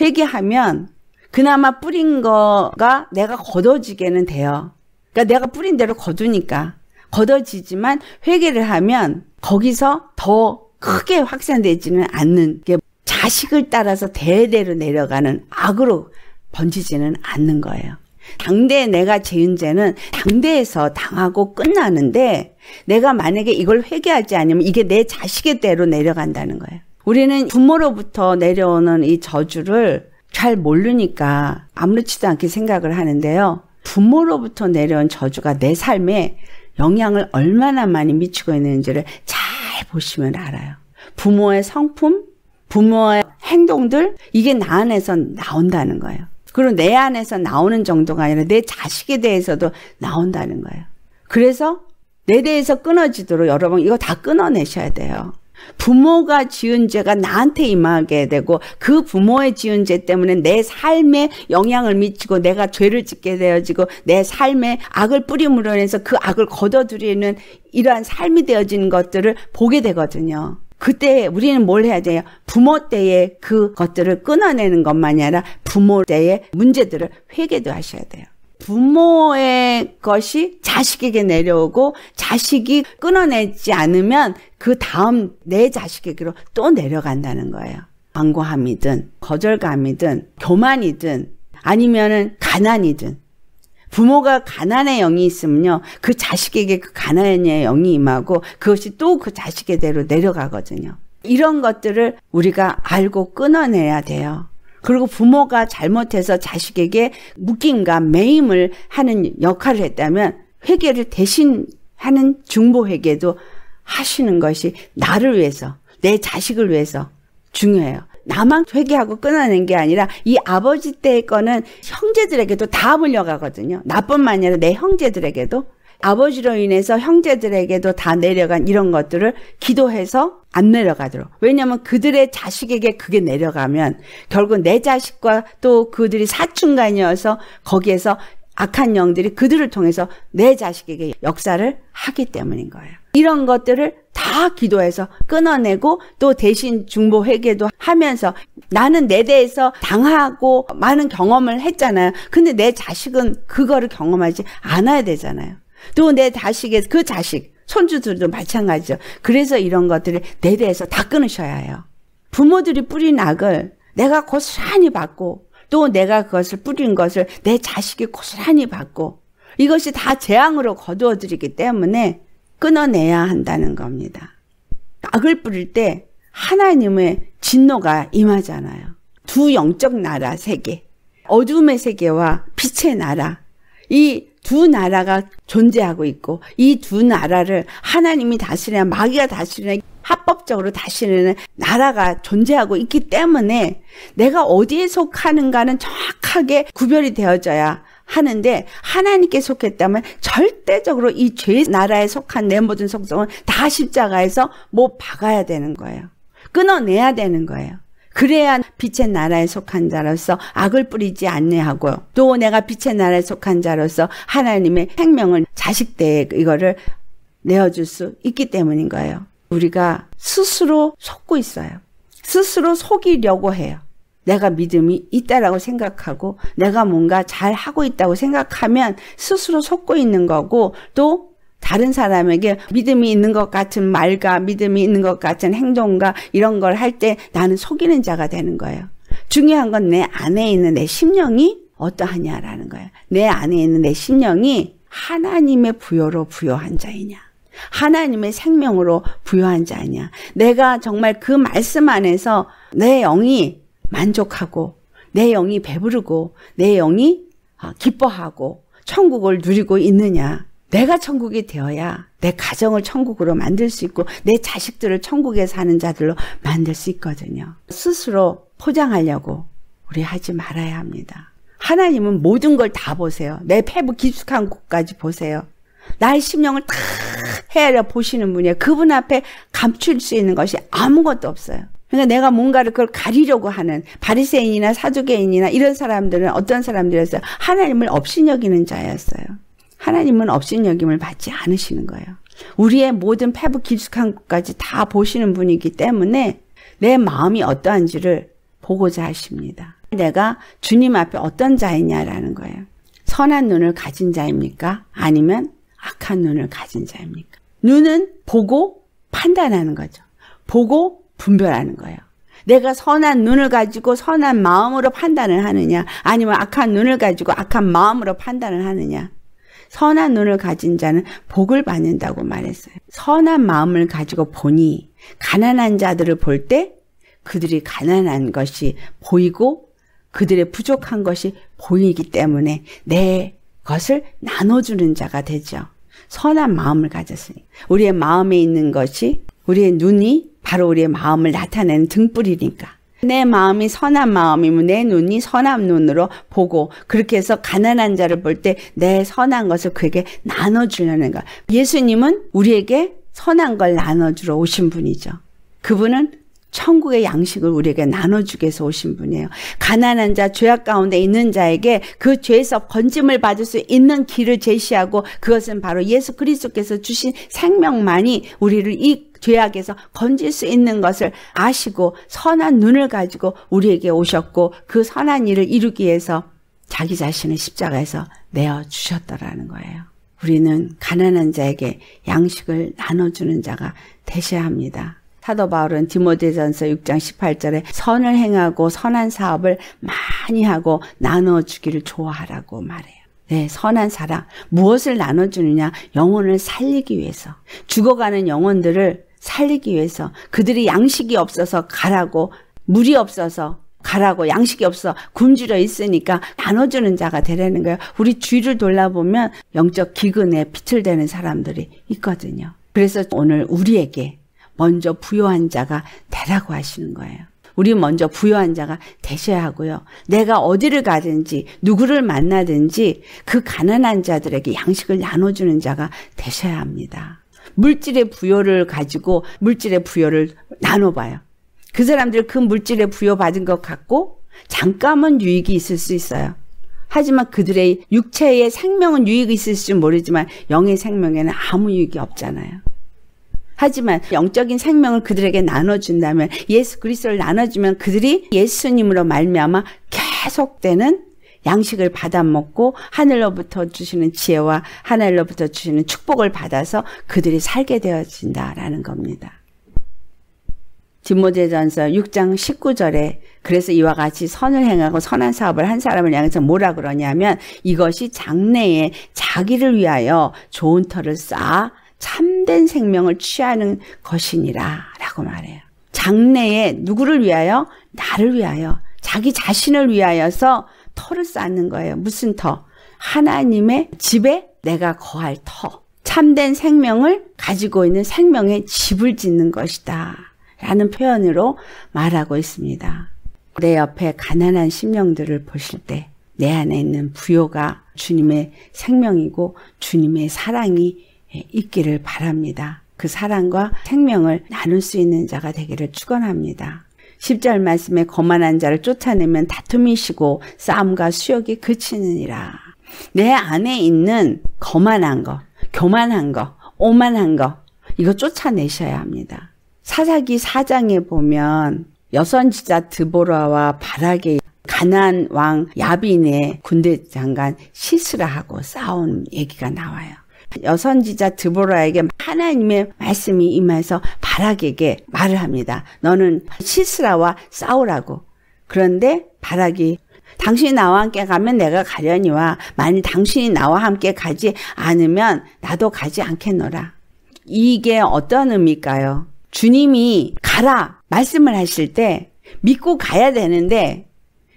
회개하면 그나마 뿌린 거가 내가 거둬지게는 돼요. 그러니까 내가 뿌린 대로 거두니까 거둬지지만 회개를 하면 거기서 더 크게 확산되지는 않는 게 자식을 따라서 대대로 내려가는 악으로 번지지는 않는 거예요. 당대 내가 지은 죄는 당대에서 당하고 끝나는데 내가 만약에 이걸 회개하지 않으면 이게 내 자식의 대로 내려간다는 거예요. 우리는 부모로부터 내려오는 이 저주를 잘 모르니까 아무렇지도 않게 생각을 하는데요. 부모로부터 내려온 저주가 내 삶에 영향을 얼마나 많이 미치고 있는지를 잘 보시면 알아요. 부모의 성품, 부모의 행동들, 이게 나 안에서 나온다는 거예요. 그리고 내 안에서 나오는 정도가 아니라 내 자식에 대해서도 나온다는 거예요. 그래서 내 대해서 끊어지도록 여러분 이거 다 끊어내셔야 돼요. 부모가 지은 죄가 나한테 임하게 되고 그 부모의 지은 죄 때문에 내 삶에 영향을 미치고 내가 죄를 짓게 되어지고 내 삶에 악을 뿌림으로 해서 그 악을 거둬들이는 이러한 삶이 되어지 것들을 보게 되거든요. 그때 우리는 뭘 해야 돼요? 부모 때의 그 것들을 끊어내는 것만이 아니라 부모 때의 문제들을 회개도 하셔야 돼요. 부모의 것이 자식에게 내려오고 자식이 끊어내지 않으면 그 다음 내 자식에게로 또 내려간다는 거예요. 광고함이든 거절감이든 교만이든 아니면은 가난이든 부모가 가난의 영이 있으면요. 그 자식에게 그 가난의 영이 임하고 그것이 또 그 자식에대로 내려가거든요. 이런 것들을 우리가 알고 끊어내야 돼요. 그리고 부모가 잘못해서 자식에게 묶임과 매임을 하는 역할을 했다면 회개를 대신 하는 중보 회개도 하시는 것이 나를 위해서 내 자식을 위해서 중요해요. 나만 회개하고 끊어낸 게 아니라 이 아버지 때의 거는 형제들에게도 다 물려가거든요. 나뿐만 아니라 내 형제들에게도 아버지로 인해서 형제들에게도 다 내려간 이런 것들을 기도해서 안 내려가도록. 왜냐하면 그들의 자식에게 그게 내려가면 결국 내 자식과 또 그들이 사춘간이어서 거기에서 악한 영들이 그들을 통해서 내 자식에게 역사를 하기 때문인 거예요. 이런 것들을 다 기도해서 끊어내고 또 대신 중보 회개도 하면서 나는 내 대에서 당하고 많은 경험을 했잖아요. 근데 내 자식은 그거를 경험하지 않아야 되잖아요. 또 내 자식의 그 자식 손주들도 마찬가지죠. 그래서 이런 것들을 내 대에서 다 끊으셔야 해요. 부모들이 뿌린 악을 내가 고스란히 받고 또 내가 그것을 뿌린 것을 내 자식이 고스란히 받고 이것이 다 재앙으로 거두어들이기 때문에 끊어내야 한다는 겁니다. 악을 뿌릴 때 하나님의 진노가 임하잖아요. 두 영적 나라 세계, 어둠의 세계와 빛의 나라, 이 두 나라가 존재하고 있고 이 두 나라를 하나님이 다스리나 마귀가 다스리나 합법적으로 다스리는 나라가 존재하고 있기 때문에 내가 어디에 속하는가는 정확하게 구별이 되어져야 하는데 하나님께 속했다면 절대적으로 이 죄 나라에 속한 내 모든 속성은 다 십자가에서 못 박아야 되는 거예요. 끊어내야 되는 거예요. 그래야 빛의 나라에 속한 자로서 악을 뿌리지 않네하고 또 내가 빛의 나라에 속한 자로서 하나님의 생명을 자식대에 이거를 내어줄 수 있기 때문인 거예요. 우리가 스스로 속고 있어요. 스스로 속이려고 해요. 내가 믿음이 있다라고 생각하고 내가 뭔가 잘 하고 있다고 생각하면 스스로 속고 있는 거고 또 다른 사람에게 믿음이 있는 것 같은 말과 믿음이 있는 것 같은 행동과 이런 걸 할 때 나는 속이는 자가 되는 거예요. 중요한 건 내 안에 있는 내 심령이 어떠하냐라는 거예요. 내 안에 있는 내 심령이 하나님의 부여로 부여한 자이냐. 하나님의 생명으로 부여한 자냐. 내가 정말 그 말씀 안에서 내 영이 만족하고 내 영이 배부르고 내 영이 아, 기뻐하고 천국을 누리고 있느냐. 내가 천국이 되어야 내 가정을 천국으로 만들 수 있고 내 자식들을 천국에 사는 자들로 만들 수 있거든요. 스스로 포장하려고 우리 하지 말아야 합니다. 하나님은 모든 걸 다 보세요. 내 폐부 깊숙한 곳까지 보세요. 나의 심령을 다 헤아려 보시는 분이에요. 그분 앞에 감출 수 있는 것이 아무것도 없어요. 그러니까 내가 뭔가를 그걸 가리려고 하는 바리새인이나 사두개인이나 이런 사람들은 어떤 사람들이었어요? 하나님을 없인 여기는 자였어요. 하나님은 없인 여김을 받지 않으시는 거예요. 우리의 모든 패부 기숙한 것까지 다 보시는 분이기 때문에 내 마음이 어떠한지를 보고자 하십니다. 내가 주님 앞에 어떤 자이냐라는 거예요. 선한 눈을 가진 자입니까? 아니면 악한 눈을 가진 자입니까? 눈은 보고 판단하는 거죠. 보고 분별하는 거예요. 내가 선한 눈을 가지고 선한 마음으로 판단을 하느냐 아니면 악한 눈을 가지고 악한 마음으로 판단을 하느냐 선한 눈을 가진 자는 복을 받는다고 말했어요. 선한 마음을 가지고 보니 가난한 자들을 볼 때 그들이 가난한 것이 보이고 그들의 부족한 것이 보이기 때문에 내 것을 나눠주는 자가 되죠. 선한 마음을 가졌으니 우리의 마음에 있는 것이 우리의 눈이 바로 우리의 마음을 나타내는 등불이니까. 내 마음이 선한 마음이면 내 눈이 선한 눈으로 보고 그렇게 해서 가난한 자를 볼 때 내 선한 것을 그에게 나눠주려는 것. 예수님은 우리에게 선한 걸 나눠주러 오신 분이죠. 그분은 천국의 양식을 우리에게 나눠주게 해서 오신 분이에요. 가난한 자, 죄악 가운데 있는 자에게 그 죄에서 건짐을 받을 수 있는 길을 제시하고 그것은 바로 예수 그리스도께서 주신 생명만이 우리를 이 죄악에서 건질 수 있는 것을 아시고 선한 눈을 가지고 우리에게 오셨고 그 선한 일을 이루기 위해서 자기 자신을 십자가에서 내어 주셨더라는 거예요. 우리는 가난한 자에게 양식을 나눠주는 자가 되셔야 합니다. 사도 바울은 디모데전서 6장 18절에 선을 행하고 선한 사업을 많이 하고 나눠 주기를 좋아하라고 말해요. 네, 선한 사랑. 무엇을 나눠주느냐? 영혼을 살리기 위해서. 죽어가는 영혼들을 살리기 위해서. 그들이 양식이 없어서 가라고, 물이 없어서 가라고, 양식이 없어 굶주려 있으니까 나눠주는 자가 되라는 거예요. 우리 주위를 돌아보면 영적 기근에 비틀대는 사람들이 있거든요. 그래서 오늘 우리에게 먼저 부여한 자가 되라고 하시는 거예요. 우리 먼저 부여한 자가 되셔야 하고요. 내가 어디를 가든지 누구를 만나든지 그 가난한 자들에게 양식을 나눠주는 자가 되셔야 합니다. 물질의 부여를 가지고 물질의 부여를 나눠봐요. 그 사람들 그 물질의 부여받은 것 같고 잠깐은 유익이 있을 수 있어요. 하지만 그들의 육체의 생명은 유익이 있을지 모르지만 영의 생명에는 아무 유익이 없잖아요. 하지만 영적인 생명을 그들에게 나눠준다면 예수 그리스도를 나눠주면 그들이 예수님으로 말미암아 계속되는 양식을 받아 먹고 하늘로부터 주시는 지혜와 하늘로부터 주시는 축복을 받아서 그들이 살게 되어진다라는 겁니다. 디모데전서 6장 19절에 그래서 이와 같이 선을 행하고 선한 사업을 한 사람을 향해서 뭐라 그러냐면 이것이 장래에 자기를 위하여 좋은 터를 쌓아 참된 생명을 취하는 것이니라 라고 말해요. 장래에 누구를 위하여? 나를 위하여 자기 자신을 위하여서 터를 쌓는 거예요. 무슨 터? 하나님의 집에 내가 거할 터. 참된 생명을 가지고 있는 생명의 집을 짓는 것이다. 라는 표현으로 말하고 있습니다. 내 옆에 가난한 심령들을 보실 때 내 안에 있는 부요가 주님의 생명이고 주님의 사랑이 예, 있기를 바랍니다. 그 사랑과 생명을 나눌 수 있는 자가 되기를 축원합니다. 10절 말씀에 거만한 자를 쫓아내면 다툼이 시고 싸움과 수욕이 그치느니라. 내 안에 있는 거만한 거, 교만한 거, 오만한 거 이거 쫓아내셔야 합니다. 사사기 4장에 보면 여선지자 드보라와 바락의 가난 왕 야빈의 군대 장관 시스라하고 싸운 얘기가 나와요. 여선지자 드보라에게 하나님의 말씀이 임해서 바락에게 말을 합니다. 너는 시스라와 싸우라고. 그런데 바락이 당신이 나와 함께 가면 내가 가려니와 만일 당신이 나와 함께 가지 않으면 나도 가지 않겠노라. 이게 어떤 의미일까요? 주님이 가라 말씀을 하실 때 믿고 가야 되는데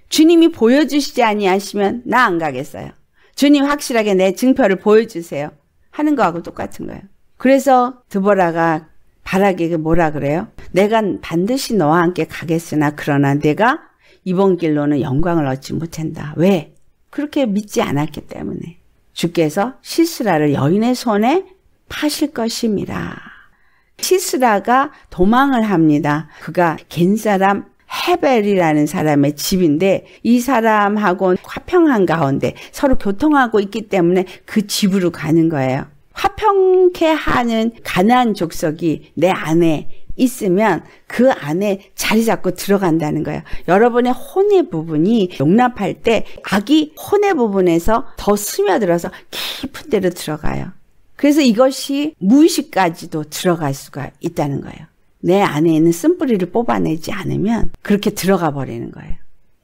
주님이 보여주시지 아니하시면 나 안 가겠어요. 주님 확실하게 내 증표를 보여주세요. 하는 거하고 똑같은 거예요. 그래서 드보라가 바락에게 그 뭐라 그래요? 내가 반드시 너와 함께 가겠으나 그러나 내가 이번 길로는 영광을 얻지 못한다. 왜? 그렇게 믿지 않았기 때문에 주께서 시스라를 여인의 손에 파실 것입니다. 시스라가 도망을 합니다. 그가 겐 사람 헤벨이라는 사람의 집인데 이 사람하고 화평한 가운데 서로 교통하고 있기 때문에 그 집으로 가는 거예요. 화평케 하는 가난 족속이 내 안에 있으면 그 안에 자리 잡고 들어간다는 거예요. 여러분의 혼의 부분이 용납할 때 악이 혼의 부분에서 더 스며들어서 깊은 데로 들어가요. 그래서 이것이 무의식까지도 들어갈 수가 있다는 거예요. 내 안에 있는 쓴뿌리를 뽑아내지 않으면 그렇게 들어가 버리는 거예요.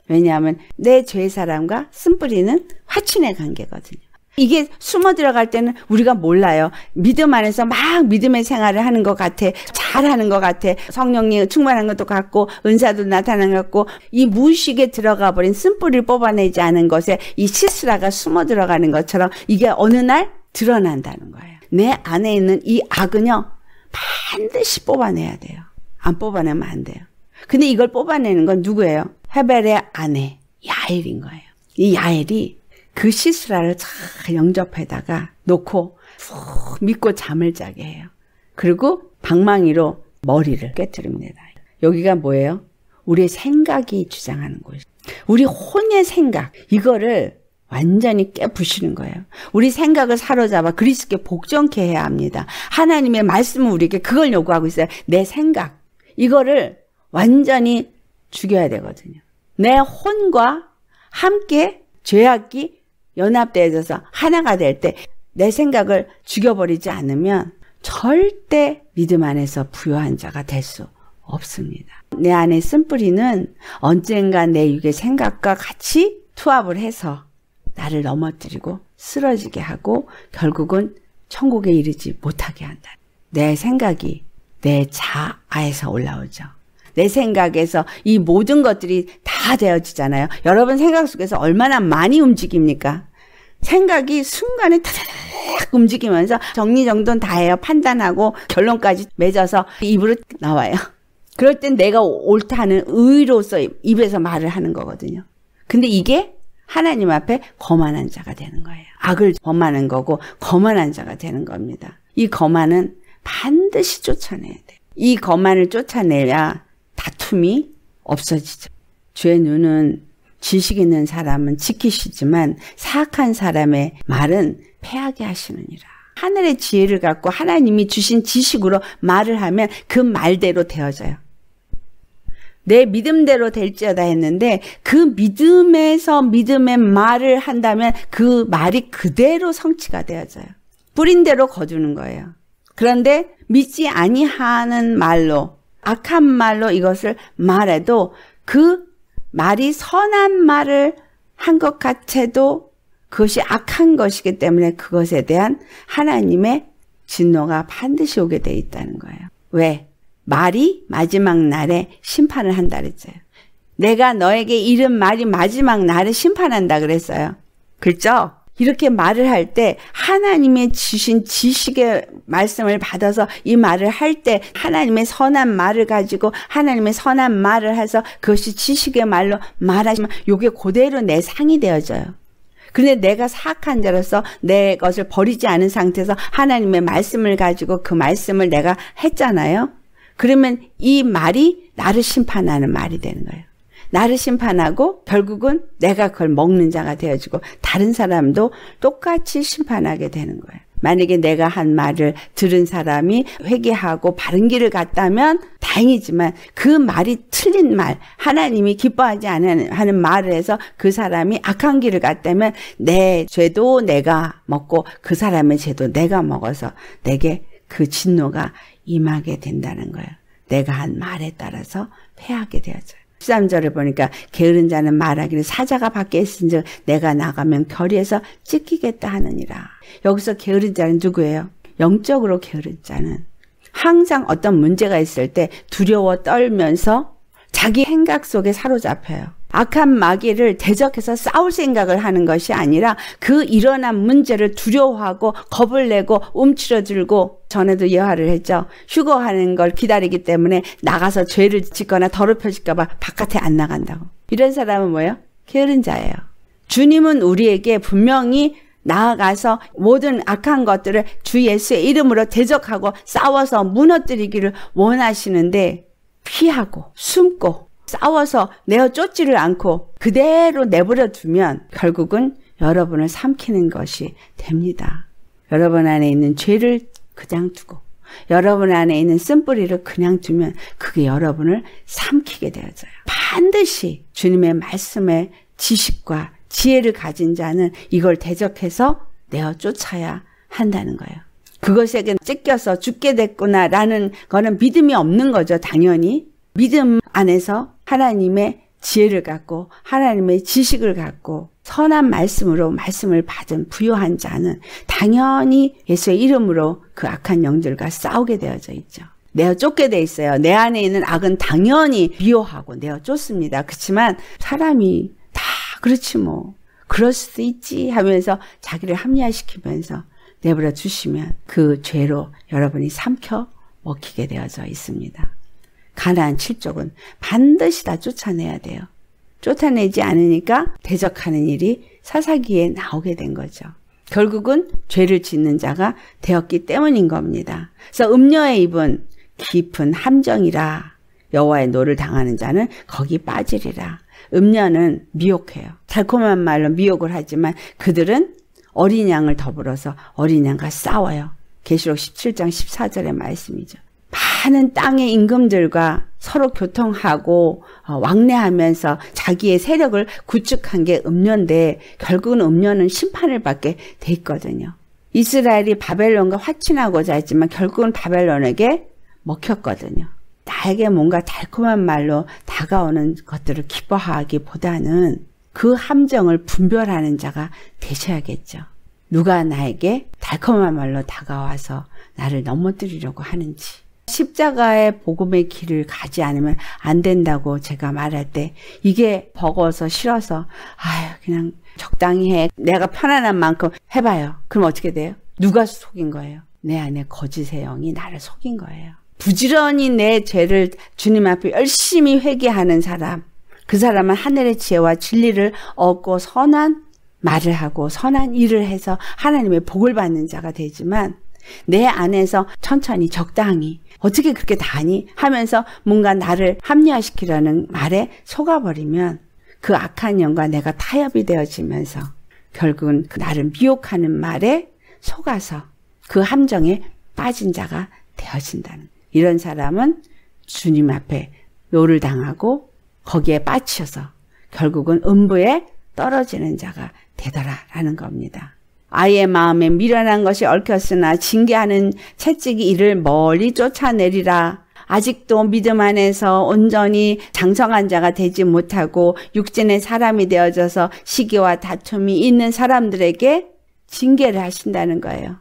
왜냐하면 내죄 사람과 쓴뿌리는 화친의 관계거든요. 이게 숨어 들어갈 때는 우리가 몰라요. 믿음 안에서 막 믿음의 생활을 하는 것 같아. 잘하는 것 같아. 성령이 충만한 것도 같고 은사도 나타난 것 같고 이 무의식에 들어가 버린 쓴뿌리를 뽑아내지 않은 것에 이 시스라가 숨어 들어가는 것처럼 이게 어느 날 드러난다는 거예요. 내 안에 있는 이 악은요. 반드시 뽑아내야 돼요. 안 뽑아내면 안 돼요. 근데 이걸 뽑아내는 건 누구예요? 헤벨의 아내 야엘인 거예요. 이 야엘이 그 시스라를 착영접해다가 놓고 푹 믿고 잠을 자게 해요. 그리고 방망이로 머리를 깨뜨립니다. 여기가 뭐예요? 우리의 생각이 주장하는 곳. 우리 혼의 생각 이거를 완전히 깨부시는 거예요. 우리 생각을 사로잡아 그리스께 복종케 해야 합니다. 하나님의 말씀은 우리에게 그걸 요구하고 있어요. 내 생각 이거를 완전히 죽여야 되거든요. 내 혼과 함께 죄악이 연합되어져서 하나가 될 때 내 생각을 죽여버리지 않으면 절대 믿음 안에서 부여한 자가 될 수 없습니다. 내 안에 쓴 뿌리는 언젠가 내 육의 생각과 같이 투합을 해서 나를 넘어뜨리고 쓰러지게 하고 결국은 천국에 이르지 못하게 한다. 내 생각이 내 자아에서 올라오죠. 내 생각에서 이 모든 것들이 다 되어지잖아요. 여러분 생각 속에서 얼마나 많이 움직입니까? 생각이 순간에 탁 움직이면서 정리정돈 다 해요. 판단하고 결론까지 맺어서 입으로 나와요. 그럴 땐 내가 옳다는 의로서 입에서 말을 하는 거거든요. 근데 이게 하나님 앞에 거만한 자가 되는 거예요. 악을 범하는 거고 거만한 자가 되는 겁니다. 이 거만은 반드시 쫓아내야 돼이 거만을 쫓아내야 다툼이 없어지죠. 주의 눈은 지식 있는 사람은 지키시지만 사악한 사람의 말은 패하게 하시느니라. 하늘의 지혜를 갖고 하나님이 주신 지식으로 말을 하면 그 말대로 되어져요. 내 믿음대로 될지어다 했는데 그 믿음에서 믿음의 말을 한다면 그 말이 그대로 성취가 되어져요. 뿌린 대로 거두는 거예요. 그런데 믿지 아니하는 말로 악한 말로 이것을 말해도 그 말이 선한 말을 한 것 같아도 그것이 악한 것이기 때문에 그것에 대한 하나님의 진노가 반드시 오게 돼 있다는 거예요. 왜? 말이 마지막 날에 심판을 한다 그랬어요. 내가 너에게 이른 말이 마지막 날에 심판한다 그랬어요. 그렇죠? 이렇게 말을 할 때 하나님의 주신 지식의 말씀을 받아서 이 말을 할 때 하나님의 선한 말을 가지고 하나님의 선한 말을 해서 그것이 지식의 말로 말하시면 요게 그대로 내 상이 되어져요. 근데 내가 사악한 자로서 내 것을 버리지 않은 상태에서 하나님의 말씀을 가지고 그 말씀을 내가 했잖아요. 그러면 이 말이 나를 심판하는 말이 되는 거예요. 나를 심판하고 결국은 내가 그걸 먹는 자가 되어지고 다른 사람도 똑같이 심판하게 되는 거예요. 만약에 내가 한 말을 들은 사람이 회개하고 바른 길을 갔다면 다행이지만 그 말이 틀린 말, 하나님이 기뻐하지 않는 하는 말을 해서 그 사람이 악한 길을 갔다면 내 죄도 내가 먹고 그 사람의 죄도 내가 먹어서 내게 그 진노가 임하게 된다는 거예요. 내가 한 말에 따라서 패하게 되어져요. 13절을 보니까 게으른 자는 말하기를 사자가 밖에 있은즉 내가 나가면 결의에서 찍히겠다 하느니라. 여기서 게으른 자는 누구예요? 영적으로 게으른 자는 항상 어떤 문제가 있을 때 두려워 떨면서 자기 생각 속에 사로잡혀요. 악한 마귀를 대적해서 싸울 생각을 하는 것이 아니라 그 일어난 문제를 두려워하고 겁을 내고 움츠러들고 전에도 예화를 했죠. 휴거하는 걸 기다리기 때문에 나가서 죄를 짓거나 더럽혀질까봐 바깥에 안 나간다고. 이런 사람은 뭐예요? 게으른 자예요. 주님은 우리에게 분명히 나아가서 모든 악한 것들을 주 예수의 이름으로 대적하고 싸워서 무너뜨리기를 원하시는데 피하고 숨고 싸워서 내어 쫓지를 않고 그대로 내버려 두면 결국은 여러분을 삼키는 것이 됩니다. 여러분 안에 있는 죄를 그냥 두고 여러분 안에 있는 쓴뿌리를 그냥 두면 그게 여러분을 삼키게 되어져요. 반드시 주님의 말씀에 지식과 지혜를 가진 자는 이걸 대적해서 내어 쫓아야 한다는 거예요. 그것에게 찢겨서 죽게 됐구나라는 거는 믿음이 없는 거죠, 당연히. 믿음 안에서 하나님의 지혜를 갖고 하나님의 지식을 갖고 선한 말씀으로 말씀을 받은 부여한 자는 당연히 예수의 이름으로 그 악한 영들과 싸우게 되어져 있죠. 내어 쫓게 돼 있어요. 내 안에 있는 악은 당연히 미워하고 내어 쫓습니다. 그렇지만 사람이 다 그렇지 뭐 그럴 수도 있지 하면서 자기를 합리화시키면서 내버려 주시면 그 죄로 여러분이 삼켜 먹히게 되어져 있습니다. 가난안 칠족은 반드시 다 쫓아내야 돼요. 쫓아내지 않으니까 대적하는 일이 사사기에 나오게 된 거죠. 결국은 죄를 짓는 자가 되었기 때문인 겁니다. 그래서 음녀의 입은 깊은 함정이라 여호와의 노를 당하는 자는 거기 빠지리라. 음녀는 미혹해요. 달콤한 말로 미혹을 하지만 그들은 어린 양을 더불어서 어린 양과 싸워요. 계시록 17장 14절의 말씀이죠. 많은 땅의 임금들과 서로 교통하고 어, 왕래하면서 자기의 세력을 구축한 게 음녀인데 결국은 음녀는 심판을 받게 돼 있거든요. 이스라엘이 바벨론과 화친하고자 했지만 결국은 바벨론에게 먹혔거든요. 나에게 뭔가 달콤한 말로 다가오는 것들을 기뻐하기보다는 그 함정을 분별하는 자가 되셔야겠죠. 누가 나에게 달콤한 말로 다가와서 나를 넘어뜨리려고 하는지. 십자가의 복음의 길을 가지 않으면 안 된다고 제가 말할 때 이게 버거워서 싫어서 아유 그냥 적당히 해 내가 편안한 만큼 해봐요 그럼 어떻게 돼요 누가 속인 거예요 내 안에 거짓의 영이 나를 속인 거예요 부지런히 내 죄를 주님 앞에 열심히 회개하는 사람 그 사람은 하늘의 지혜와 진리를 얻고 선한 말을 하고 선한 일을 해서 하나님의 복을 받는 자가 되지만 내 안에서 천천히 적당히 어떻게 그렇게 다니 하면서 뭔가 나를 합리화시키라는 말에 속아버리면 그 악한 영과 내가 타협이 되어지면서 결국은 그 나를 미혹하는 말에 속아서 그 함정에 빠진 자가 되어진다는 이런 사람은 주님 앞에 요를 당하고 거기에 빠치셔서 결국은 음부에 떨어지는 자가 되더라라는 겁니다. 아이의 마음에 미련한 것이 얽혔으나 징계하는 채찍이 이를 멀리 쫓아내리라. 아직도 믿음 안에서 온전히 장성한 자가 되지 못하고 육진의 사람이 되어져서 시기와 다툼이 있는 사람들에게 징계를 하신다는 거예요.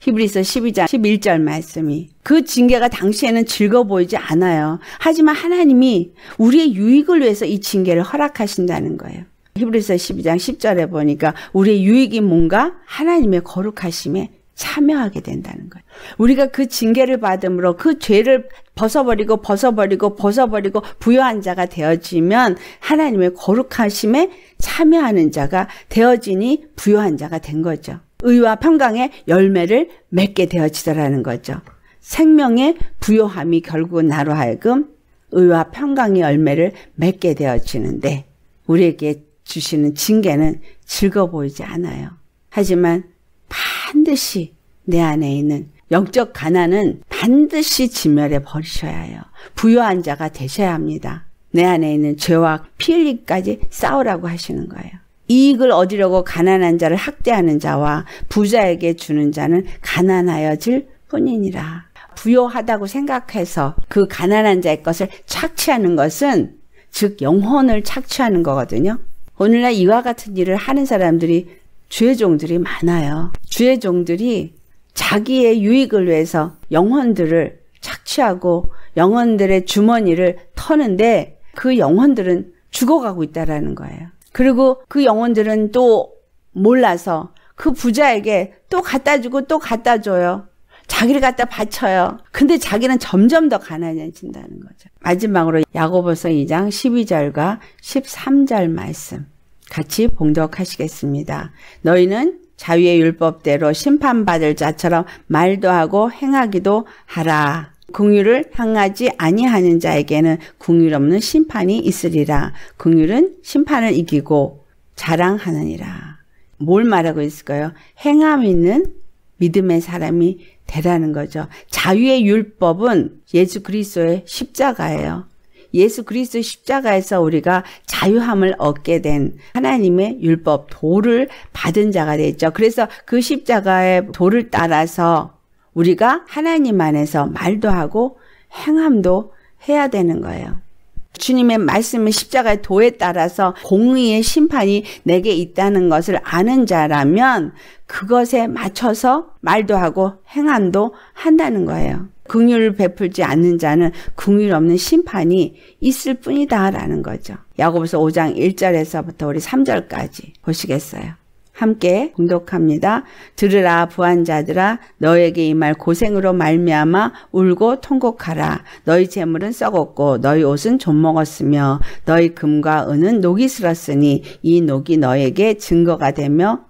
히브리서 12장 11절 말씀이 그 징계가 당시에는 즐거 워 보이지 않아요. 하지만 하나님이 우리의 유익을 위해서 이 징계를 허락하신다는 거예요. 히브리서 12장 10절에 보니까 우리의 유익이 뭔가 하나님의 거룩하심에 참여하게 된다는 거예요. 우리가 그 징계를 받음으로 그 죄를 벗어버리고 벗어버리고 벗어버리고 부여한 자가 되어지면 하나님의 거룩하심에 참여하는 자가 되어지니 부여한 자가 된 거죠. 의와 평강의 열매를 맺게 되어지더라는 거죠. 생명의 부여함이 결국은 나로 하여금 의와 평강의 열매를 맺게 되어지는데 우리에게 주시는 징계는 즐거워 보이지 않아요. 하지만 반드시 내 안에 있는 영적 가난은 반드시 진멸해 버리셔야 해요. 부유한 자가 되셔야 합니다. 내 안에 있는 죄와 피흘리까지 싸우라고 하시는 거예요. 이익을 얻으려고 가난한 자를 학대하는 자와 부자에게 주는 자는 가난하여질 뿐이니라. 부여하다고 생각해서 그 가난한 자의 것을 착취하는 것은 즉 영혼을 착취하는 거거든요. 오늘날 이와 같은 일을 하는 사람들이 주의종들이 많아요. 주의종들이 자기의 유익을 위해서 영혼들을 착취하고 영혼들의 주머니를 터는데 그 영혼들은 죽어가고 있다라는 거예요. 그리고 그 영혼들은 또 몰라서 그 부자에게 또 갖다 주고 또 갖다 줘요. 자기를 갖다 바쳐요. 근데 자기는 점점 더 가난해진다는 거죠. 마지막으로 야고보서 2장 12절과 13절 말씀 같이 봉독하시겠습니다. 너희는 자유의 율법대로 심판받을 자처럼 말도 하고 행하기도 하라. 궁유를 향하지 아니하는 자에게는 궁유 없는 심판이 있으리라. 궁유는 심판을 이기고 자랑하느니라. 뭘 말하고 있을까요? 행함 있는 믿음의 사람이 되라는 거죠. 자유의 율법은 예수 그리스도의 십자가예요. 예수 그리스도 십자가에서 우리가 자유함을 얻게 된 하나님의 율법 도를 받은 자가 되죠. 그래서 그 십자가의 도를 따라서 우리가 하나님 안에서 말도 하고 행함도 해야 되는 거예요. 주님의 말씀은 십자가의 도에 따라서 공의의 심판이 내게 있다는 것을 아는 자라면 그것에 맞춰서 말도 하고 행함도 한다는 거예요. 긍휼을 베풀지 않는 자는 긍휼 없는 심판이 있을 뿐이다라는 거죠. 야고보서 5장 1절에서부터 우리 3절까지 보시겠어요. 함께 공독합니다. 들으라 부한자들아 너에게 이 말 고생으로 말미암아 울고 통곡하라 너희 재물은 썩었고 너희 옷은 좀먹었으며 너희 금과 은은 녹이 슬었으니 이 녹이 너에게 증거가 되며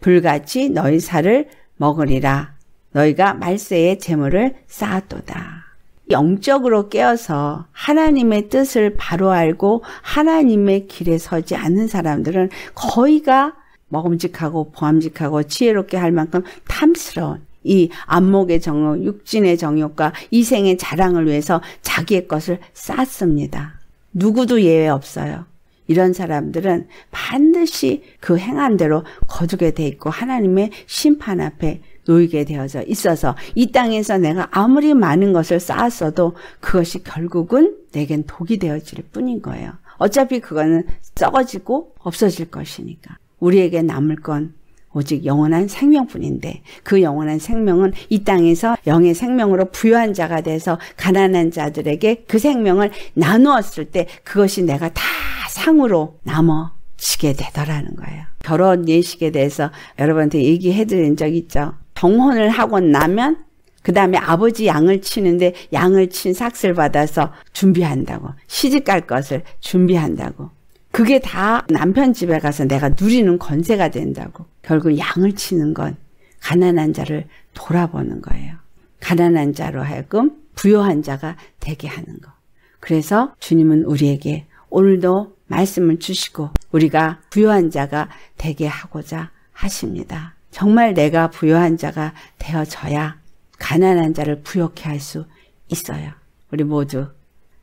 불같이 너희 살을 먹으리라 너희가 말세의 재물을 쌓았도다. 영적으로 깨어서 하나님의 뜻을 바로 알고 하나님의 길에 서지 않는 사람들은 거의가 먹음직하고 보암직하고 지혜롭게 할 만큼 탐스러운 이 안목의 정욕, 육진의 정욕과 이생의 자랑을 위해서 자기의 것을 쌓습니다. 누구도 예외 없어요. 이런 사람들은 반드시 그 행한 대로 거두게 돼 있고 하나님의 심판 앞에 놓이게 되어져 있어서 이 땅에서 내가 아무리 많은 것을 쌓았어도 그것이 결국은 내겐 독이 되어질 뿐인 거예요. 어차피 그거는 썩어지고 없어질 것이니까. 우리에게 남을 건 오직 영원한 생명뿐인데 그 영원한 생명은 이 땅에서 영의 생명으로 부여한 자가 돼서 가난한 자들에게 그 생명을 나누었을 때 그것이 내가 다 상으로 남아지게 되더라는 거예요. 결혼 예식에 대해서 여러분한테 얘기해 드린 적 있죠. 정혼을 하고 나면 그 다음에 아버지 양을 치는데 양을 친 삭슬 받아서 준비한다고 시집 갈 것을 준비한다고 그게 다 남편 집에 가서 내가 누리는 건세가 된다고. 결국 양을 치는 건 가난한 자를 돌아보는 거예요. 가난한 자로 하여금 부여한 자가 되게 하는 거. 그래서 주님은 우리에게 오늘도 말씀을 주시고 우리가 부여한 자가 되게 하고자 하십니다. 정말 내가 부여한 자가 되어져야 가난한 자를 부욕케 할 수 있어요. 우리 모두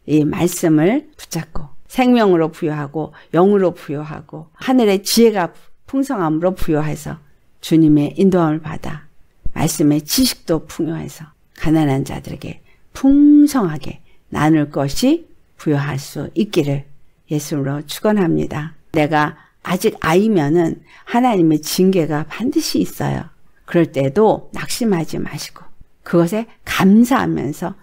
이 말씀을 붙잡고 생명으로 부여하고 영으로 부여하고 하늘의 지혜가 풍성함으로 부여해서 주님의 인도함을 받아 말씀의 지식도 풍요해서 가난한 자들에게 풍성하게 나눌 것이 부여할 수 있기를 예수로 축원합니다. 내가 아직 아이면은 하나님의 징계가 반드시 있어요. 그럴 때도 낙심하지 마시고 그것에 감사하면서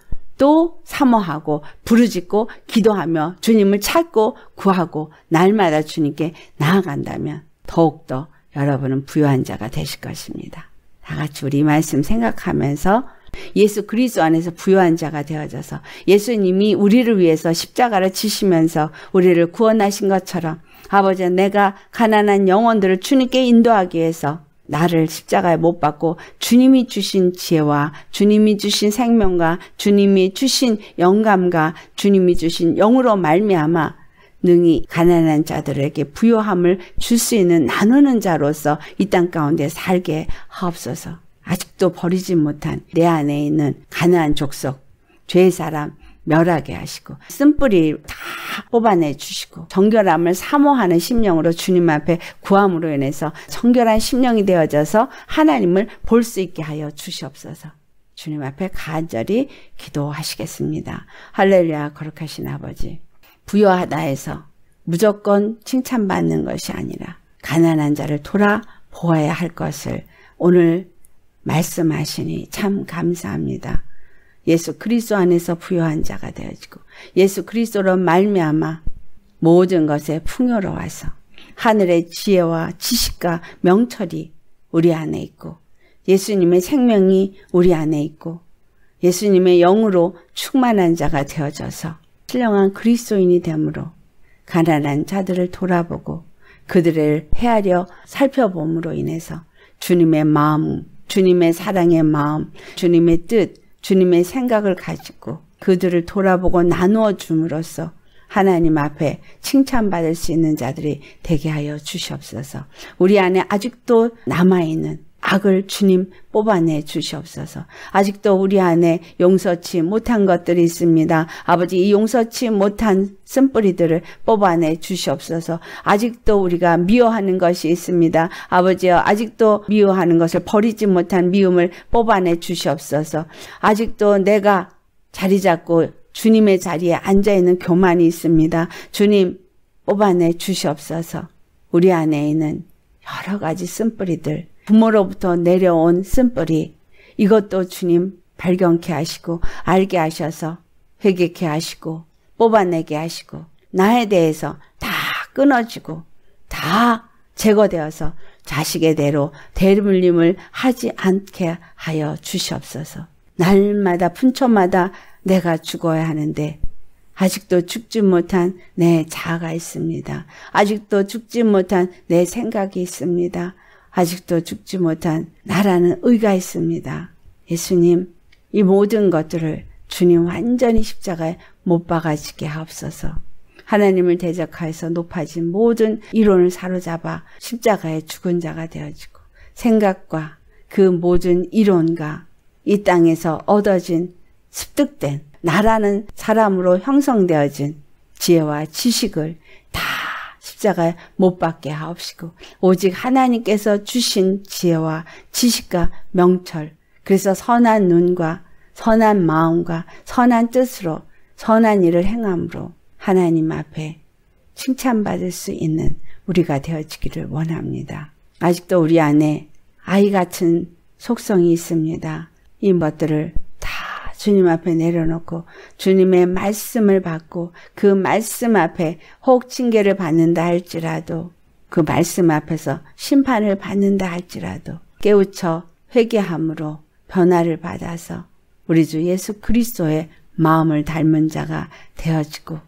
또 사모하고 부르짖고 기도하며 주님을 찾고 구하고 날마다 주님께 나아간다면 더욱더 여러분은 부여한 자가 되실 것입니다. 다 같이 우리 말씀 생각하면서 예수 그리스도 안에서 부유한 자가 되어져서 예수님이 우리를 위해서 십자가를 지시면서 우리를 구원하신 것처럼 아버지 내가 가난한 영혼들을 주님께 인도하기 위해서 나를 십자가에 못 박고 주님이 주신 지혜와 주님이 주신 생명과 주님이 주신 영감과 주님이 주신 영으로 말미암아 능히 가난한 자들에게 부여함을 줄 수 있는 나누는 자로서 이 땅 가운데 살게 하옵소서. 아직도 버리지 못한 내 안에 있는 가난한 족속, 죄의 사람, 멸하게 하시고 쓴뿌리 다 뽑아내 주시고 정결함을 사모하는 심령으로 주님 앞에 구함으로 인해서 정결한 심령이 되어져서 하나님을 볼 수 있게 하여 주시옵소서. 주님 앞에 간절히 기도하시겠습니다. 할렐루야 거룩하신 아버지 부여하다에서 무조건 칭찬받는 것이 아니라 가난한 자를 돌아보아야 할 것을 오늘 말씀하시니 참 감사합니다. 예수 그리스도 안에서 부여한 자가 되어지고 예수 그리스도로 말미암아 모든 것에 풍요로워서 하늘의 지혜와 지식과 명철이 우리 안에 있고 예수님의 생명이 우리 안에 있고 예수님의 영으로 충만한 자가 되어져서 신령한 그리스도인이 되므로 가난한 자들을 돌아보고 그들을 헤아려 살펴봄으로 인해서 주님의 마음, 주님의 사랑의 마음, 주님의 뜻, 주님의 생각을 가지고 그들을 돌아보고 나누어 줌으로써 하나님 앞에 칭찬받을 수 있는 자들이 되게 하여 주시옵소서. 우리 안에 아직도 남아있는 악을 주님 뽑아내 주시옵소서. 아직도 우리 안에 용서치 못한 것들이 있습니다. 아버지 이 용서치 못한 쓴뿌리들을 뽑아내 주시옵소서. 아직도 우리가 미워하는 것이 있습니다. 아버지여 아직도 미워하는 것을 버리지 못한 미움을 뽑아내 주시옵소서. 아직도 내가 자리 잡고 주님의 자리에 앉아 있는 교만이 있습니다. 주님 뽑아내 주시옵소서. 우리 안에 있는 여러 가지 쓴뿌리들 부모로부터 내려온 쓴뿌리 이것도 주님 발견케 하시고 알게 하셔서 회개케 하시고 뽑아내게 하시고 나에 대해서 다 끊어지고 다 제거되어서 자식의 대로 대물림을 하지 않게 하여 주시옵소서. 날마다 푼초마다 내가 죽어야 하는데 아직도 죽지 못한 내 자아가 있습니다. 아직도 죽지 못한 내 생각이 있습니다. 아직도 죽지 못한 나라는 의가 있습니다. 예수님, 이 모든 것들을 주님 완전히 십자가에 못 박아지게 하옵소서. 하나님을 대적하여서 높아진 모든 이론을 사로잡아 십자가에 죽은 자가 되어지고 생각과 그 모든 이론과 이 땅에서 얻어진 습득된 나라는 사람으로 형성되어진 지혜와 지식을 다 십자가에 못 박게 하옵시고 오직 하나님께서 주신 지혜와 지식과 명철 그래서 선한 눈과 선한 마음과 선한 뜻으로 선한 일을 행함으로 하나님 앞에 칭찬받을 수 있는 우리가 되어지기를 원합니다. 아직도 우리 안에 아이 같은 속성이 있습니다. 이 멋들을 주님 앞에 내려놓고 주님의 말씀을 받고 그 말씀 앞에 혹 징계를 받는다 할지라도 그 말씀 앞에서 심판을 받는다 할지라도 깨우쳐 회개함으로 변화를 받아서 우리 주 예수 그리스도의 마음을 닮은 자가 되어지고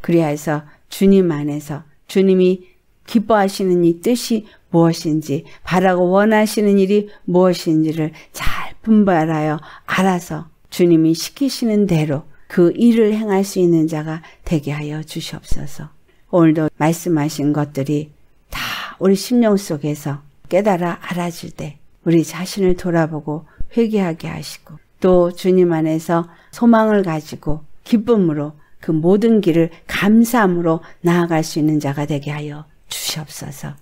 그리하여서 주님 안에서 주님이 기뻐하시는 이 뜻이 무엇인지 바라고 원하시는 일이 무엇인지를 잘 분발하여 알아서 주님이 시키시는 대로 그 일을 행할 수 있는 자가 되게 하여 주시옵소서. 오늘도 말씀하신 것들이 다 우리 심령 속에서 깨달아 알아질 때 우리 자신을 돌아보고 회개하게 하시고 또 주님 안에서 소망을 가지고 기쁨으로 그 모든 길을 감사함으로 나아갈 수 있는 자가 되게 하여 주시옵소서.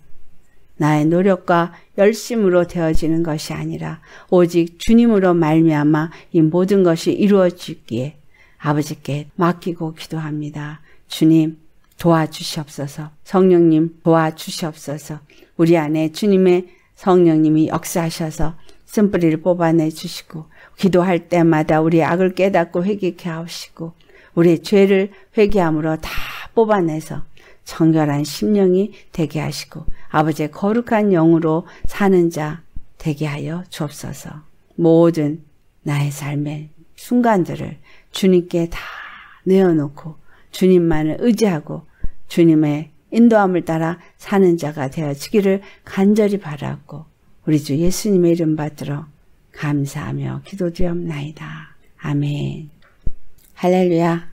나의 노력과 열심으로 되어지는 것이 아니라 오직 주님으로 말미암아 이 모든 것이 이루어지기에 아버지께 맡기고 기도합니다. 주님 도와주시옵소서. 성령님 도와주시옵소서. 우리 안에 주님의 성령님이 역사하셔서 쓴뿌리를 뽑아내 주시고 기도할 때마다 우리 악을 깨닫고 회개케 하시고 우리 죄를 회개함으로 다 뽑아내서 청결한 심령이 되게 하시고 아버지의 거룩한 영으로 사는 자 되게 하여 주옵소서. 모든 나의 삶의 순간들을 주님께 다 내어놓고 주님만을 의지하고 주님의 인도함을 따라 사는 자가 되어지기를 간절히 바라고 우리 주 예수님의 이름 받들어 감사하며 기도드리옵나이다. 아멘. 할렐루야.